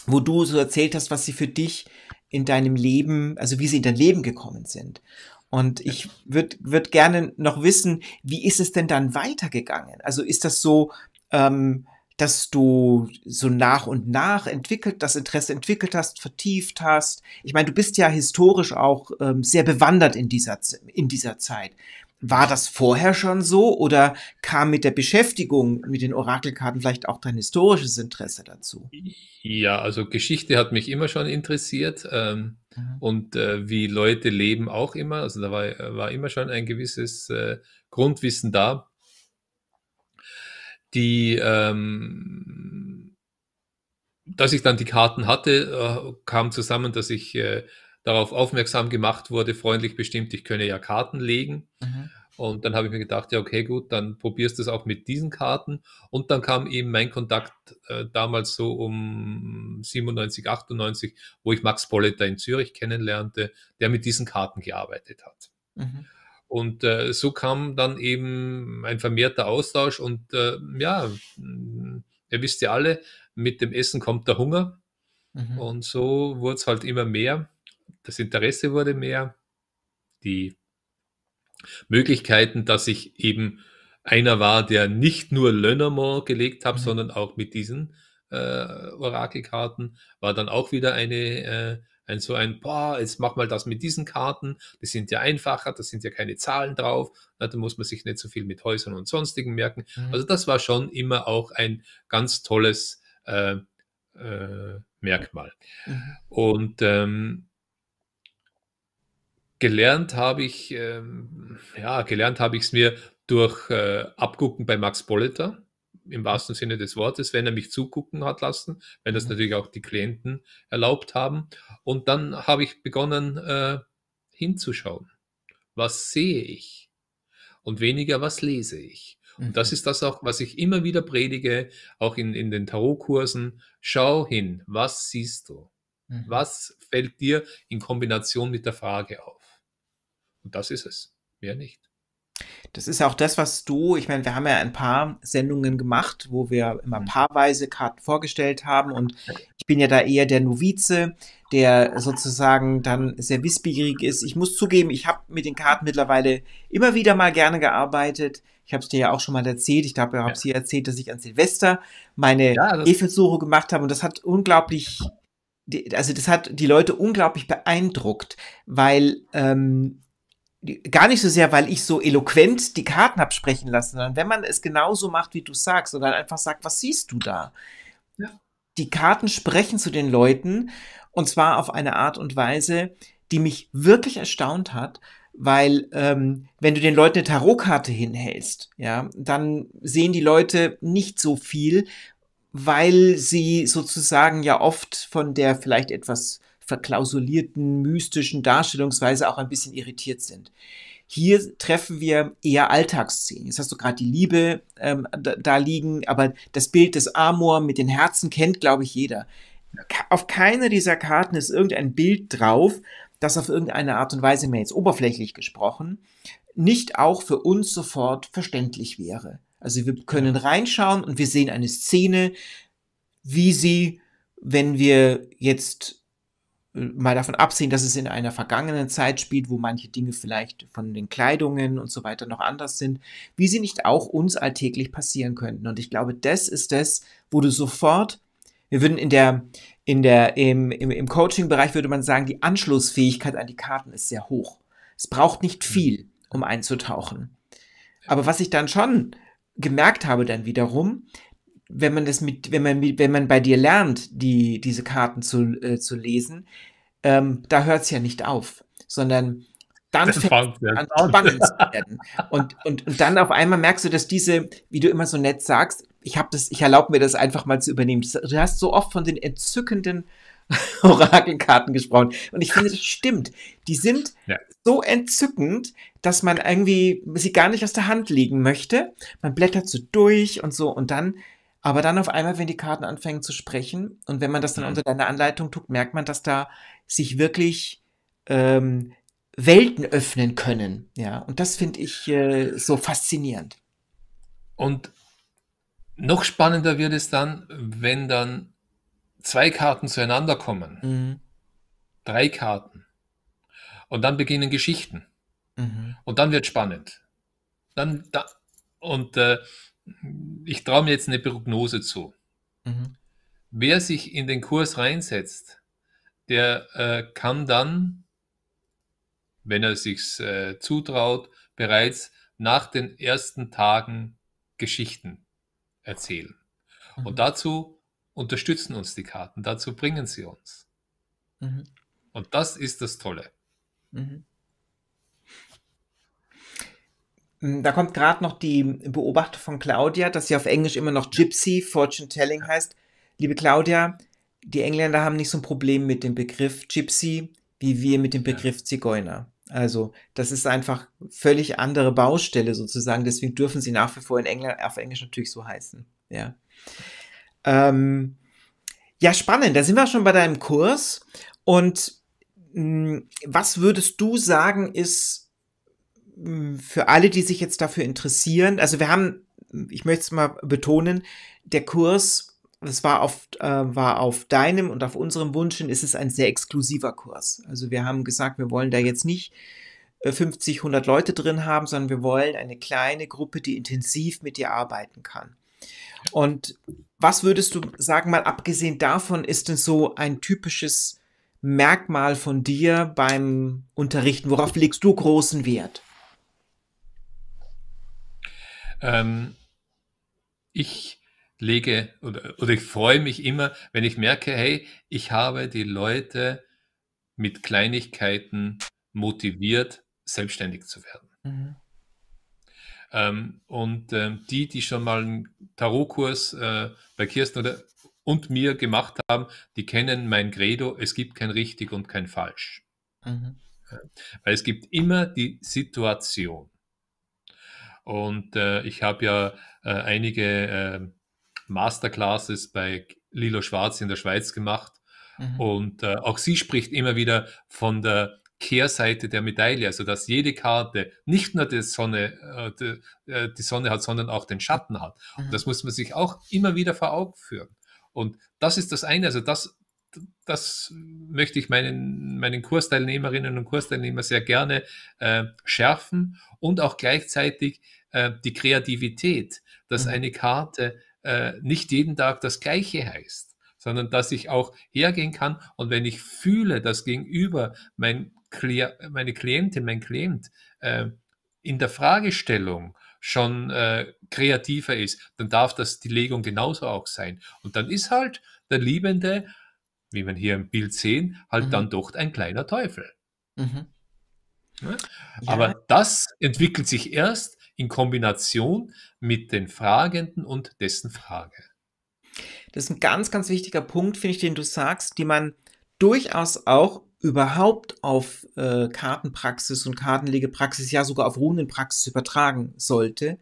wo du so erzählt hast, was sie für dich in deinem Leben, also wie sie in dein Leben gekommen sind. Und ich würde würd gerne noch wissen, wie ist es denn dann weitergegangen? Also ist das so, ähm, dass du so nach und nach entwickelt, das Interesse entwickelt hast, vertieft hast. Ich meine, du bist ja historisch auch ähm, sehr bewandert in dieser, in dieser Zeit. War das vorher schon so oder kam mit der Beschäftigung mit den Orakelkarten vielleicht auch dein historisches Interesse dazu? Ja, also Geschichte hat mich immer schon interessiert ähm, mhm. und äh, wie Leute leben auch immer. Also da war, war immer schon ein gewisses äh, Grundwissen da die, ähm, dass ich dann die Karten hatte, äh, kam zusammen, dass ich äh, darauf aufmerksam gemacht wurde, freundlich bestimmt, ich könne ja Karten legen. Mhm. Und dann habe ich mir gedacht, ja, okay, gut, dann probierst du es auch mit diesen Karten. Und dann kam eben mein Kontakt äh, damals so um 97, 98, wo ich Max Polletter in Zürich kennenlernte, der mit diesen Karten gearbeitet hat. Mhm. Und äh, so kam dann eben ein vermehrter Austausch und äh, ja, mm, ihr wisst ja alle, mit dem Essen kommt der Hunger. Mhm. Und so wurde es halt immer mehr. Das Interesse wurde mehr. Die Möglichkeiten, dass ich eben einer war, der nicht nur Lönermont gelegt hat, mhm. sondern auch mit diesen äh, Orakelkarten, war dann auch wieder eine äh, ein so ein, boah, jetzt mach mal das mit diesen Karten, die sind ja einfacher, das sind ja keine Zahlen drauf, na, ne, da muss man sich nicht so viel mit Häusern und sonstigen merken. Mhm. Also das war schon immer auch ein ganz tolles äh, äh, Merkmal. Mhm. Und ähm, gelernt habe ich, ähm, ja, gelernt habe ich es mir durch äh, Abgucken bei Max Bolleter im wahrsten Sinne des Wortes, wenn er mich zugucken hat lassen, wenn das mhm. natürlich auch die Klienten erlaubt haben. Und dann habe ich begonnen äh, hinzuschauen. Was sehe ich? Und weniger, was lese ich? Und das mhm. ist das auch, was ich immer wieder predige, auch in, in den Tarotkursen. Schau hin, was siehst du? Mhm. Was fällt dir in Kombination mit der Frage auf? Und das ist es, mehr nicht. Das ist auch das, was du, ich meine, wir haben ja ein paar Sendungen gemacht, wo wir immer mhm. paarweise Karten vorgestellt haben und ich bin ja da eher der Novize, der sozusagen dann sehr wissbegierig ist. Ich muss zugeben, ich habe mit den Karten mittlerweile immer wieder mal gerne gearbeitet. Ich habe es dir ja auch schon mal erzählt. Ich glaube, ich habe es dir erzählt, dass ich an Silvester meine ja, Efesuche gemacht habe und das hat unglaublich, also das hat die Leute unglaublich beeindruckt, weil ähm, gar nicht so sehr, weil ich so eloquent die Karten habe sprechen lassen, sondern wenn man es genauso macht, wie du sagst, und dann halt einfach sagt, was siehst du da? Ja. Die Karten sprechen zu den Leuten und zwar auf eine Art und Weise, die mich wirklich erstaunt hat, weil ähm, wenn du den Leuten eine Tarotkarte hinhältst, ja, dann sehen die Leute nicht so viel, weil sie sozusagen ja oft von der vielleicht etwas verklausulierten, mystischen Darstellungsweise auch ein bisschen irritiert sind. Hier treffen wir eher Alltagsszenen. Jetzt hast du gerade die Liebe ähm, da, da, liegen, aber das Bild des Amor mit den Herzen kennt, glaube ich, jeder. Auf keiner dieser Karten ist irgendein Bild drauf, das auf irgendeine Art und Weise, mehr jetzt oberflächlich gesprochen, nicht auch für uns sofort verständlich wäre. Also wir können reinschauen und wir sehen eine Szene, wie sie, wenn wir jetzt mal davon absehen, dass es in einer vergangenen Zeit spielt, wo manche Dinge vielleicht von den Kleidungen und so weiter noch anders sind, wie sie nicht auch uns alltäglich passieren könnten. Und ich glaube, das ist das, wo du sofort, wir würden in der, in der, im, im, im Coaching-Bereich würde man sagen, die Anschlussfähigkeit an die Karten ist sehr hoch. Es braucht nicht mhm. viel, um einzutauchen. Aber was ich dann schon gemerkt habe dann wiederum, wenn man das mit, wenn man, wenn man bei dir lernt, die, diese Karten zu, äh, zu lesen, ähm, da hört es ja nicht auf, sondern dann das fängt es an, spannend zu werden. Und, und, und dann auf einmal merkst du, dass diese, wie du immer so nett sagst, ich habe das, ich erlaube mir das einfach mal zu übernehmen. Du hast so oft von den entzückenden [LAUGHS] Orakelkarten gesprochen. Und ich finde, das stimmt. Die sind ja. so entzückend, dass man irgendwie sie gar nicht aus der Hand legen möchte. Man blättert so durch und so und dann aber dann auf einmal, wenn die Karten anfangen zu sprechen und wenn man das dann mhm. unter deiner Anleitung tut, merkt man, dass da sich wirklich ähm, Welten öffnen können. Ja, und das finde ich äh, so faszinierend. Und noch spannender wird es dann, wenn dann zwei Karten zueinander kommen. Mhm. Drei Karten. Und dann beginnen Geschichten. Mhm. Und dann wird spannend. Dann, da, und äh, ich traue mir jetzt eine Prognose zu. Mhm. Wer sich in den Kurs reinsetzt, der äh, kann dann, wenn er sich's äh, zutraut, bereits nach den ersten Tagen Geschichten erzählen. Mhm. Und dazu unterstützen uns die Karten, dazu bringen sie uns. Mhm. Und das ist das Tolle. Mhm. Hm, da kommt gerade noch die Beobachtung von Claudia, dass sie auf Englisch immer noch Gypsy, Fortune Telling heißt. Liebe Claudia, die Engländer haben nicht so ein Problem mit dem Begriff Gypsy, wie wir mit dem Begriff Zigeuner. Also, das ist einfach völlig andere Baustelle sozusagen. Deswegen dürfen sie nach wie vor in England, auf Englisch natürlich so heißen. Ja. Ähm, ja, spannend. Da sind wir schon bei deinem Kurs. Und mh, hm, was würdest du sagen, ist für alle, die sich jetzt dafür interessieren, also wir haben, ich möchte es mal betonen, der Kurs, das war auf, äh, war auf deinem und auf unserem Wunsch hin, ist es ein sehr exklusiver Kurs. Also wir haben gesagt, wir wollen da jetzt nicht 50, äh, 100 Leute drin haben, sondern wir wollen eine kleine Gruppe, die intensiv mit dir arbeiten kann. Und was würdest du sagen, mal abgesehen davon, ist denn so ein typisches Merkmal von dir beim Unterrichten? Worauf legst du großen Wert? Ähm, ich lege oder, oder ich freue mich immer, wenn ich merke, hey, ich habe die Leute mit Kleinigkeiten motiviert, selbstständig zu werden. Mhm. Ähm, und ähm, die, die schon mal einen Tarotkurs äh, bei Kirsten oder, und mir gemacht haben, die kennen mein Credo, es gibt kein richtig und kein falsch. Mhm. Weil es gibt immer die Situation. Und äh, ich habe ja äh, einige ähm, Masterclasses bei Lilo Schwarz in der Schweiz gemacht. Mhm. Und äh, auch sie spricht immer wieder von der Kehrseite der Medaille, also dass jede Karte nicht nur die Sonne, äh, die, äh, die Sonne hat, sondern auch den Schatten hat. Mhm. Und das muss man sich auch immer wieder vor Augen führen. Und das ist das eine, also das das möchte ich meinen, meinen Kursteilnehmerinnen und Kursteilnehmern sehr gerne äh, schärfen und auch gleichzeitig äh, die Kreativität, dass mhm. eine Karte äh, nicht jeden Tag das Gleiche heißt, sondern dass ich auch hergehen kann und wenn ich fühle, dass gegenüber mein Kli meine Klientin, mein Klient äh, in der Fragestellung schon äh, kreativer ist, dann darf das die Legung genauso auch sein. Und dann ist halt der Liebende wie man hier im Bild sehen, halt mhm. dann doch ein kleiner Teufel. Mhm. Ja? Aber ja. das entwickelt sich erst in Kombination mit den Fragenden und dessen Frage. Das ist ein ganz, ganz wichtiger Punkt, finde ich, den du sagst, die man durchaus auch überhaupt auf äh, Kartenpraxis und Kartenlegepraxis, ja sogar auf Runenpraxis übertragen sollte,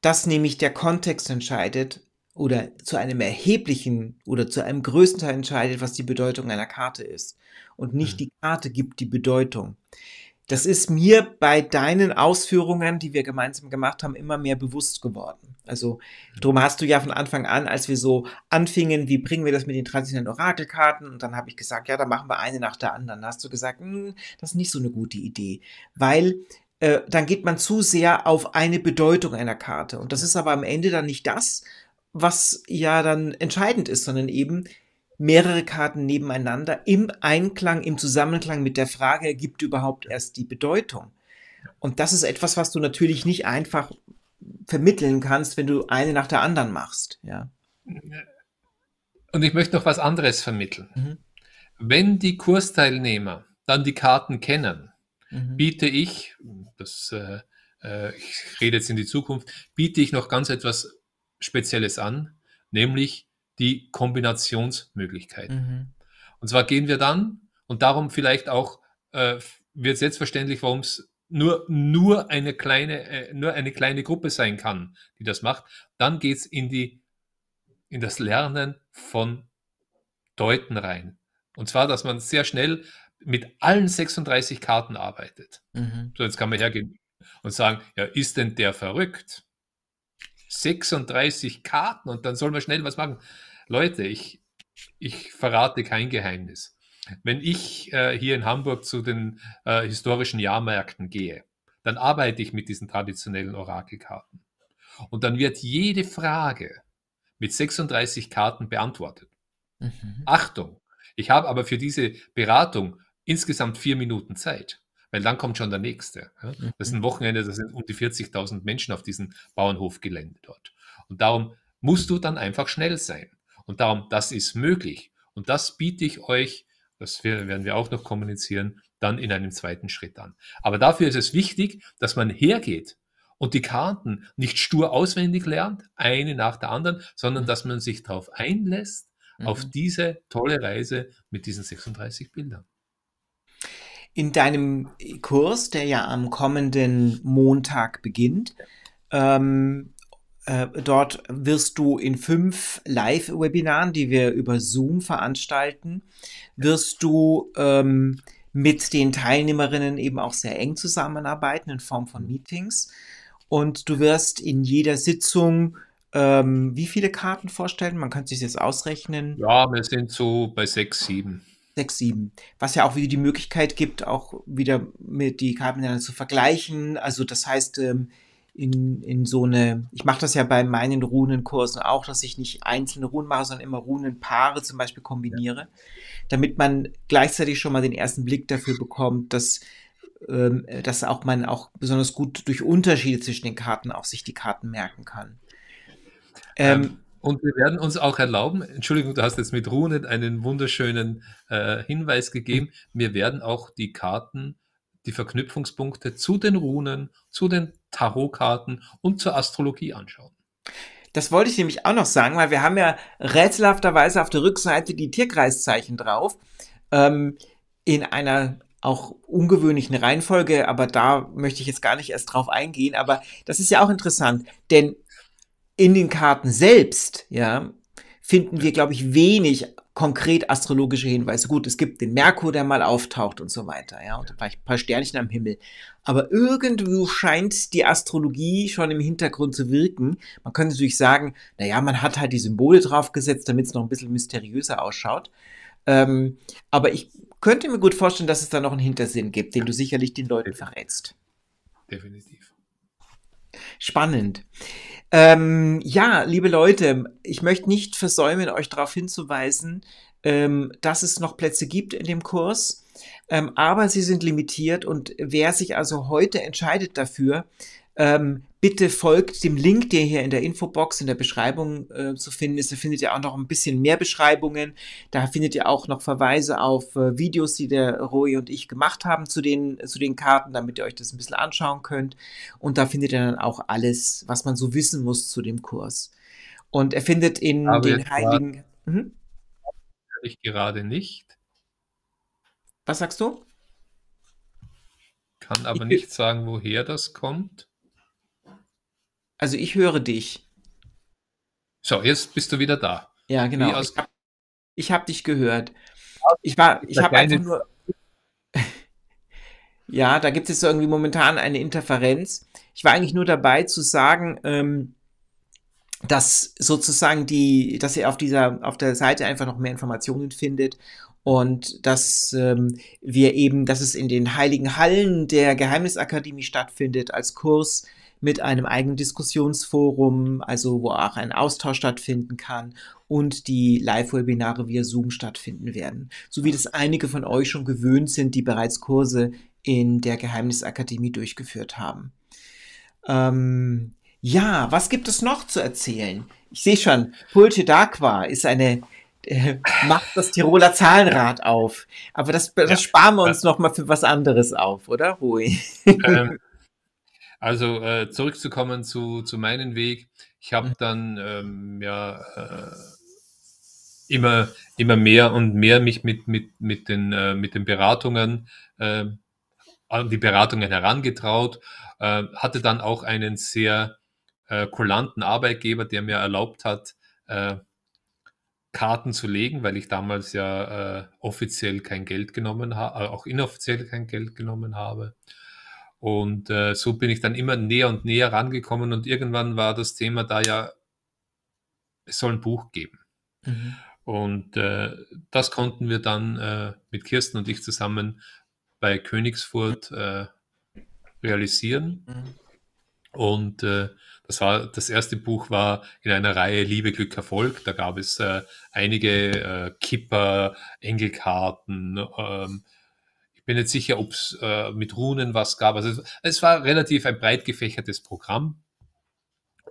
dass nämlich der Kontext entscheidet, oder zu einem erheblichen oder zu einem größten Teil entscheidet, was die Bedeutung einer Karte ist. Und nicht mhm. die Karte gibt die Bedeutung. Das ist mir bei deinen Ausführungen, die wir gemeinsam gemacht haben, immer mehr bewusst geworden. Also drum hast du ja von Anfang an, als wir so anfingen, wie bringen wir das mit den traditionellen Orakelkarten? Und dann habe ich gesagt, ja, da machen wir eine nach der anderen. Da hast du gesagt, hm, das ist nicht so eine gute Idee, weil äh, dann geht man zu sehr auf eine Bedeutung einer Karte. Und das ist aber am Ende dann nicht das, was ja dann entscheidend ist, sondern eben mehrere Karten nebeneinander im Einklang, im Zusammenklang mit der Frage, ergibt überhaupt erst die Bedeutung. Und das ist etwas, was du natürlich nicht einfach vermitteln kannst, wenn du eine nach der anderen machst. Ja. Und ich möchte noch was anderes vermitteln. Mhm. Wenn die Kursteilnehmer dann die Karten kennen, mhm. biete ich, das, äh, äh ich rede jetzt in die Zukunft, biete ich noch ganz etwas Spezielles an, nämlich die Kombinationsmöglichkeiten. Mhm. Und zwar gehen wir dann, und darum vielleicht auch äh, wird jetzt verständlich, warum es nur, nur, eine kleine, äh, nur eine kleine Gruppe sein kann, die das macht, dann geht es in, die, in das Lernen von Deuten rein. Und zwar, dass man sehr schnell mit allen 36 Karten arbeitet. Mhm. So, jetzt kann man hergehen und sagen, ja, ist denn der verrückt? 36 Karten und dann soll man schnell was machen. Leute, ich, ich verrate kein Geheimnis. Wenn ich äh, hier in Hamburg zu den äh, historischen Jahrmärkten gehe, dann arbeite ich mit diesen traditionellen Orakelkarten. Und dann wird jede Frage mit 36 Karten beantwortet. Mhm. Achtung, ich habe aber für diese Beratung insgesamt vier Minuten Zeit weil dann kommt schon der nächste. Das ist ein mhm. Wochenende, das sind um die 40.000 Menschen auf diesem Bauernhofgelände dort. Und darum musst du dann einfach schnell sein. Und darum, das ist möglich. Und das biete ich euch, das werden wir auch noch kommunizieren, dann in einem zweiten Schritt an. Aber dafür ist es wichtig, dass man hergeht und die Karten nicht stur auswendig lernt, eine nach der anderen, sondern mhm. dass man sich darauf einlässt, auf mhm. diese tolle Reise mit diesen 36 Bildern. In deinem Kurs, der ja am kommenden Montag beginnt, ähm, äh, dort wirst du in fünf Live-Webinaren, die wir über Zoom veranstalten, wirst du ähm, mit den Teilnehmerinnen eben auch sehr eng zusammenarbeiten in Form von Meetings. Und du wirst in jeder Sitzung ähm, wie viele Karten vorstellen? Man könnte sich das ausrechnen. Ja, wir sind so bei sechs, sieben. 6, 7. Was ja auch wieder die Möglichkeit gibt, auch wieder mit die Karten zu vergleichen. Also das heißt, ähm, in, in so eine, ich mache das ja bei meinen Runenkursen auch, dass ich nicht einzelne Runen mache, sondern immer Runenpaare zum Beispiel kombiniere, damit man gleichzeitig schon mal den ersten Blick dafür bekommt, dass, ähm, dass auch man auch besonders gut durch Unterschiede zwischen den Karten auch sich die Karten merken kann. Ähm, ähm und wir werden uns auch erlauben, Entschuldigung, du hast jetzt mit Runet einen wunderschönen äh, Hinweis gegeben, wir werden auch die Karten, die Verknüpfungspunkte zu den Runen, zu den Tarotkarten und zur Astrologie anschauen. Das wollte ich nämlich auch noch sagen, weil wir haben ja rätselhafterweise auf der Rückseite die Tierkreiszeichen drauf. Ähm, in einer auch ungewöhnlichen Reihenfolge, aber da möchte ich jetzt gar nicht erst drauf eingehen. Aber das ist ja auch interessant, denn in den Karten selbst, ja, finden wir, glaube ich, wenig konkret astrologische Hinweise. Gut, es gibt den Merkur, der mal auftaucht und so weiter, ja, und vielleicht ein paar Sternchen am Himmel. Aber irgendwo scheint die Astrologie schon im Hintergrund zu wirken. Man könnte natürlich sagen, naja, man hat halt die Symbole draufgesetzt, damit es noch ein bisschen mysteriöser ausschaut. Ähm, aber ich könnte mir gut vorstellen, dass es da noch einen Hintersinn gibt, den du sicherlich den Leuten verrätst. Definitiv. Spannend. Ähm, ja, liebe Leute, ich möchte nicht versäumen, euch darauf hinzuweisen, ähm, dass es noch Plätze gibt in dem Kurs, ähm, aber sie sind limitiert und wer sich also heute entscheidet dafür, ähm, bitte folgt dem Link, der hier in der Infobox in der Beschreibung äh, zu finden ist. Da findet ihr auch noch ein bisschen mehr Beschreibungen. Da findet ihr auch noch Verweise auf äh, Videos, die der Roy und ich gemacht haben zu den, zu den Karten, damit ihr euch das ein bisschen anschauen könnt. Und da findet ihr dann auch alles, was man so wissen muss zu dem Kurs. Und er findet in Aber den heiligen. Mhm. Ich gerade nicht. Was sagst du? kann aber nicht sagen, woher das kommt. Also ich höre dich. So, jetzt bist du wieder da. Ja, genau. ich habe hab dich gehört. Ich war, ich habe einfach nur. [LAUGHS] ja, da gibt es irgendwie momentan eine Interferenz. Ich war eigentlich nur dabei zu sagen, ähm, dass sozusagen die, dass ihr auf dieser, auf der Seite einfach noch mehr Informationen findet und dass ähm, wir eben, dass es in den heiligen Hallen der Geheimnisakademie stattfindet als Kurs mit einem eigenen Diskussionsforum, also wo auch ein Austausch stattfinden kann und die Live-Webinare via Zoom stattfinden werden. So wie das einige von euch schon gewöhnt sind, die bereits Kurse in der Geheimnisakademie durchgeführt haben. Ähm, ja, was gibt es noch zu erzählen? Ich sehe schon, Pulte d'Aqua ist eine äh, macht das Tiroler Zahlenrad auf. Aber das, das ja, sparen wir uns äh, nochmal für was anderes auf, oder, Rui? Ähm, also äh, zurückzukommen zu, zu meinem Weg. Ich habe mhm. dann ähm, ja äh, immer, immer mehr und mehr mich mit, mit, mit, den, äh, mit den Beratungen, ähm, an die Beratungen herangetraut, ähm, hatte dann auch einen sehr äh, kulanten Arbeitgeber, der mir erlaubt hat, äh, Karten zu legen, weil ich damals ja äh, offiziell kein Geld genommen habe, auch inoffiziell kein Geld genommen habe. Und äh, so bin ich dann immer näher und näher rangekommen und irgendwann war das Thema da ja, es soll ein Buch geben. Mhm. Und äh, das konnten wir dann äh, mit Kirsten und ich zusammen bei Königsfurt äh, realisieren. Mhm. Und äh, das war das erste Buch war in einer Reihe Liebe, Glück, Erfolg. Da gab es äh, einige Kipper, Engelkarten, ähm, ich bin nicht sicher, ob es äh, mit Runen was gab. Also es war relativ ein breit gefächertes Programm.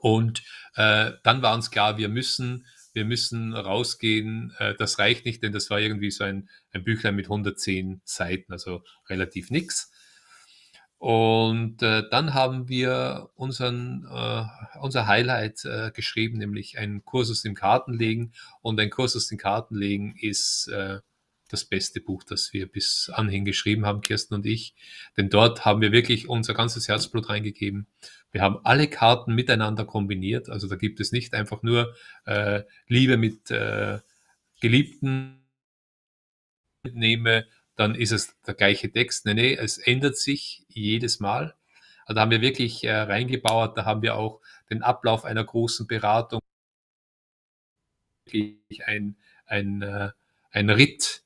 Und äh, dann war uns klar, wir müssen, wir müssen rausgehen. Äh, das reicht nicht, denn das war irgendwie so ein, ein Büchlein mit 110 Seiten, also relativ nix. Und äh, dann haben wir unseren, äh, unser Highlight äh, geschrieben, nämlich einen aus dem Kartenlegen. Und ein Kurs aus dem Kartenlegen ist äh, das beste Buch, das wir bis anhin geschrieben haben, Kirsten und ich. Denn dort haben wir wirklich unser ganzes Herzblut reingegeben. Wir haben alle Karten miteinander kombiniert. Also da gibt es nicht einfach nur äh, Liebe mit äh, Geliebten nehme, dann ist es der gleiche Text. Nee, nee, es ändert sich jedes Mal. Also da haben wir wirklich äh, reingebauert, da haben wir auch den Ablauf einer großen Beratung, ein, ein, äh, ein Ritt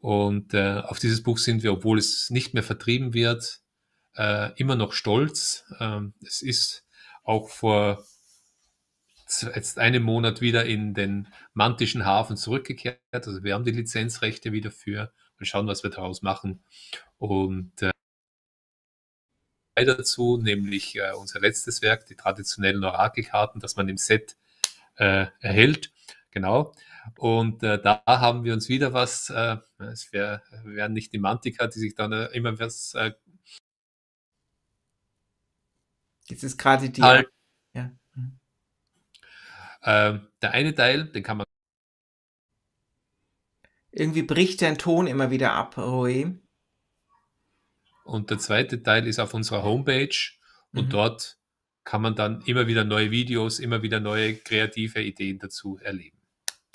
und äh, auf dieses Buch sind wir, obwohl es nicht mehr vertrieben wird, äh, immer noch stolz. Ähm, es ist auch vor jetzt einem Monat wieder in den mantischen Hafen zurückgekehrt. Also wir haben die Lizenzrechte wieder für. Mal schauen, was wir daraus machen. Und äh, dazu, nämlich äh, unser letztes Werk, die traditionellen Orakelkarten, das man im Set äh, erhält. Genau. Und äh, da haben wir uns wieder was, äh, es wär, wären nicht die Mantika, die sich dann äh, immer was. Äh, Jetzt ist gerade die. Halt, ja. mhm. Ähm, der eine Teil, den kann man. Irgendwie bricht dein Ton immer wieder ab, Roe. Und der zweite Teil ist auf unserer Homepage und mhm. dort kann man dann immer wieder neue Videos, immer wieder neue kreative Ideen dazu erleben.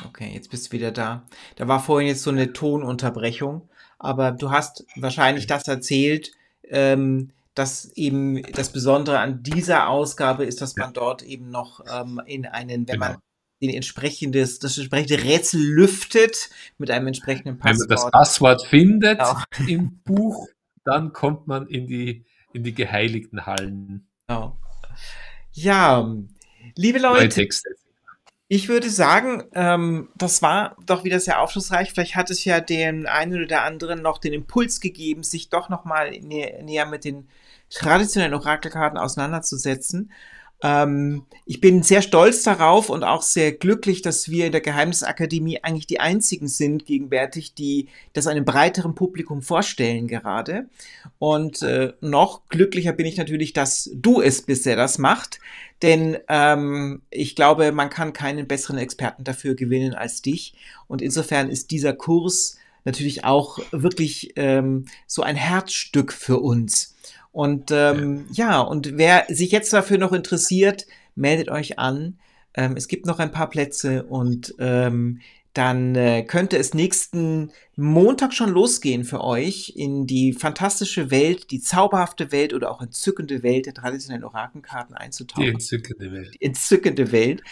Okay, jetzt bist du wieder da. Da war vorhin jetzt so eine Tonunterbrechung, aber du hast wahrscheinlich das erzählt, ähm, dass eben das Besondere an dieser Ausgabe ist, dass man dort eben noch ähm, in einen, wenn genau. man den entsprechendes, das entsprechende Rätsel lüftet mit einem entsprechenden Passwort. Wenn man das Passwort findet genau. im Buch, dann kommt man in die, in die geheiligten Hallen. Genau. Ja, liebe Leute. Neutexte. Ich würde sagen, ähm, das war doch wieder sehr aufschlussreich. Vielleicht hat es ja den einen oder anderen noch den Impuls gegeben, sich doch nochmal nä näher mit den traditionellen Orakelkarten auseinanderzusetzen. Ähm, ich bin sehr stolz darauf und auch sehr glücklich, dass wir in der Geheimnisakademie eigentlich die einzigen sind gegenwärtig, die das einem breiteren Publikum vorstellen gerade. Und äh, noch glücklicher bin ich natürlich, dass du es bist, der das macht, denn ähm, ich glaube, man kann keinen besseren Experten dafür gewinnen als dich. Und insofern ist dieser Kurs natürlich auch wirklich ähm, so ein Herzstück für uns. Und ähm, ja. ja, und wer sich jetzt dafür noch interessiert, meldet euch an. Ähm, es gibt noch ein paar Plätze und ähm, dann äh, könnte es nächsten Montag schon losgehen für euch in die fantastische Welt, die zauberhafte Welt oder auch entzückende Welt der traditionellen Orakenkarten einzutauchen. Die entzückende Welt. Die entzückende Welt.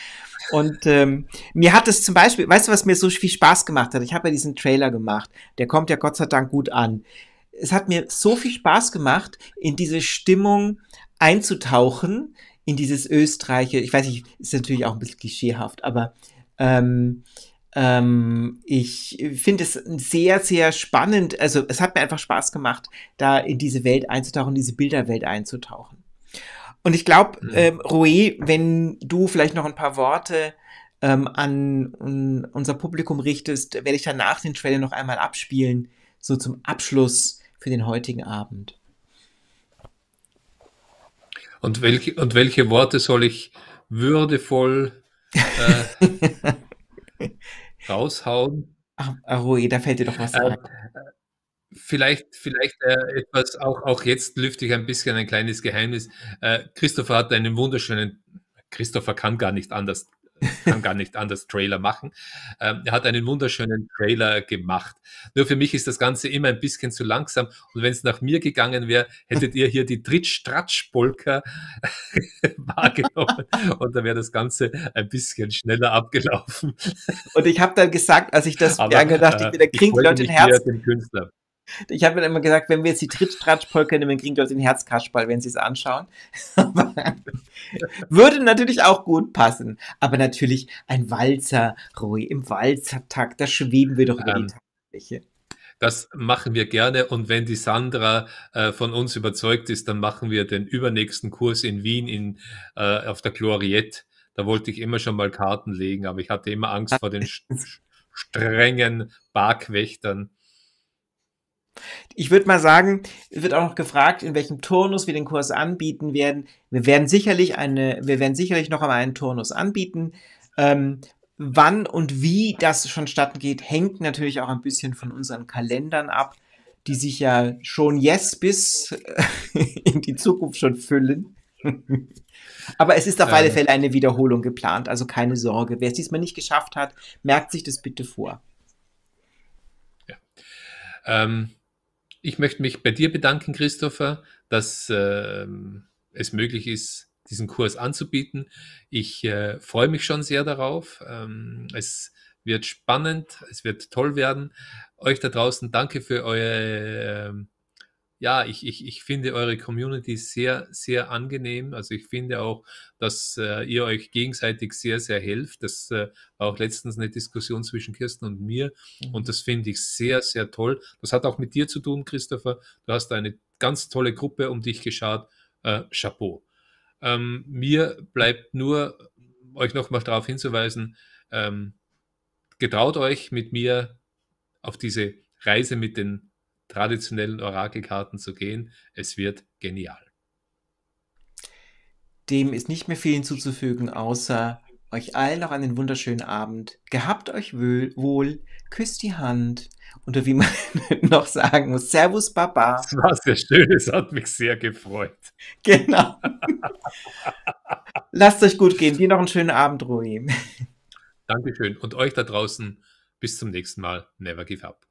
Und ähm, mir hat es zum Beispiel, weißt du, was mir so viel Spaß gemacht hat? Ich habe ja diesen Trailer gemacht. Der kommt ja Gott sei Dank gut an. Es hat mir so viel Spaß gemacht, in diese Stimmung einzutauchen, in dieses Österreich. Ich weiß nicht, ist natürlich auch ein bisschen klischeehaft, aber ähm, ähm, ich finde es sehr, sehr spannend. Also es hat mir einfach Spaß gemacht, da in diese Welt einzutauchen, in diese Bilderwelt einzutauchen. Und ich glaube, mhm. ähm, Roe, wenn du vielleicht noch ein paar Worte ähm, an um, unser Publikum richtest, werde ich danach den Trailer noch einmal abspielen, so zum Abschluss für den heutigen Abend. Und welche, und welche Worte soll ich würdevoll äh, [LAUGHS] raushauen. Ach, Arui, da fällt dir doch was ein. Äh, vielleicht, vielleicht äh, etwas, auch, auch jetzt lüfte ich ein bisschen ein kleines Geheimnis. Äh, Christopher hat einen wunderschönen, Christopher kann gar nicht anders, [LAUGHS] kann gar nicht anders Trailer machen. Ähm, er hat einen wunderschönen Trailer gemacht. Nur für mich ist das Ganze immer ein bisschen zu langsam. Und wenn es nach mir gegangen wäre, hättet ihr hier die Trittstratschpolka [LAUGHS] wahrgenommen. [LAUGHS] Und dann wäre das Ganze ein bisschen schneller abgelaufen. Und ich habe dann gesagt, als ich das angedacht, äh, ich bin der Krieg Leute ein Herz. Den Künstler. Ich habe mir immer gesagt, wenn wir jetzt die tritt nehmen, kriegen die Leute den Herzkaschball, wenn sie es anschauen. [LAUGHS] würde natürlich auch gut passen. Aber natürlich ein Walzer, Rui, im Walzertakt, da schweben wir doch über ähm, die Tatsache. Das machen wir gerne. Und wenn die Sandra äh, von uns überzeugt ist, dann machen wir den übernächsten Kurs in Wien in, äh, auf der Gloriette. Da wollte ich immer schon mal Karten legen, aber ich hatte immer Angst vor den [LAUGHS] strengen Barquächtern. Ich würde mal sagen, es wird auch noch gefragt, in welchem Turnus wir den Kurs anbieten werden. Wir werden sicherlich eine, wir werden sicherlich noch einmal einen Turnus anbieten. Ähm, wann und wie das schon stattgeht, hängt natürlich auch ein bisschen von unseren Kalendern ab, die sich ja schon jetzt yes bis äh, [LAUGHS] in die Zukunft schon füllen. [LAUGHS] Aber es ist auf alle Fälle eine Wiederholung geplant, also keine Sorge. Wer es diesmal nicht geschafft hat, merkt sich das bitte vor. Ja. Ähm, ich möchte mich bei dir bedanken, Christopher, dass äh, es möglich ist, diesen Kurs anzubieten. Ich äh, freue mich schon sehr darauf. Ähm, es wird spannend, es wird toll werden. Euch da draußen danke für eure ähm, ja, ich, ich, ich finde eure Community sehr, sehr angenehm. Also ich finde auch, dass äh, ihr euch gegenseitig sehr, sehr helft. Das äh, war auch letztens eine Diskussion zwischen Kirsten und mir. Mhm. Und das finde ich sehr, sehr toll. Das hat auch mit dir zu tun, Christopher. Du hast eine ganz tolle Gruppe um dich geschart. Äh, Chapeau. Ähm, mir bleibt nur, euch nochmal darauf hinzuweisen, ähm, getraut euch mit mir auf diese Reise mit den traditionellen Orakelkarten zu gehen. Es wird genial. Dem ist nicht mehr viel hinzuzufügen, außer euch allen noch einen wunderschönen Abend. Gehabt euch wohl, küsst die Hand oder wie man [LAUGHS] noch sagen muss, Servus Baba. Das war sehr schön, es hat mich sehr gefreut. Genau. [LAUGHS] Lasst euch gut gehen. Dir noch einen schönen Abend, Rui. Dankeschön. Und euch da draußen bis zum nächsten Mal. Never give up.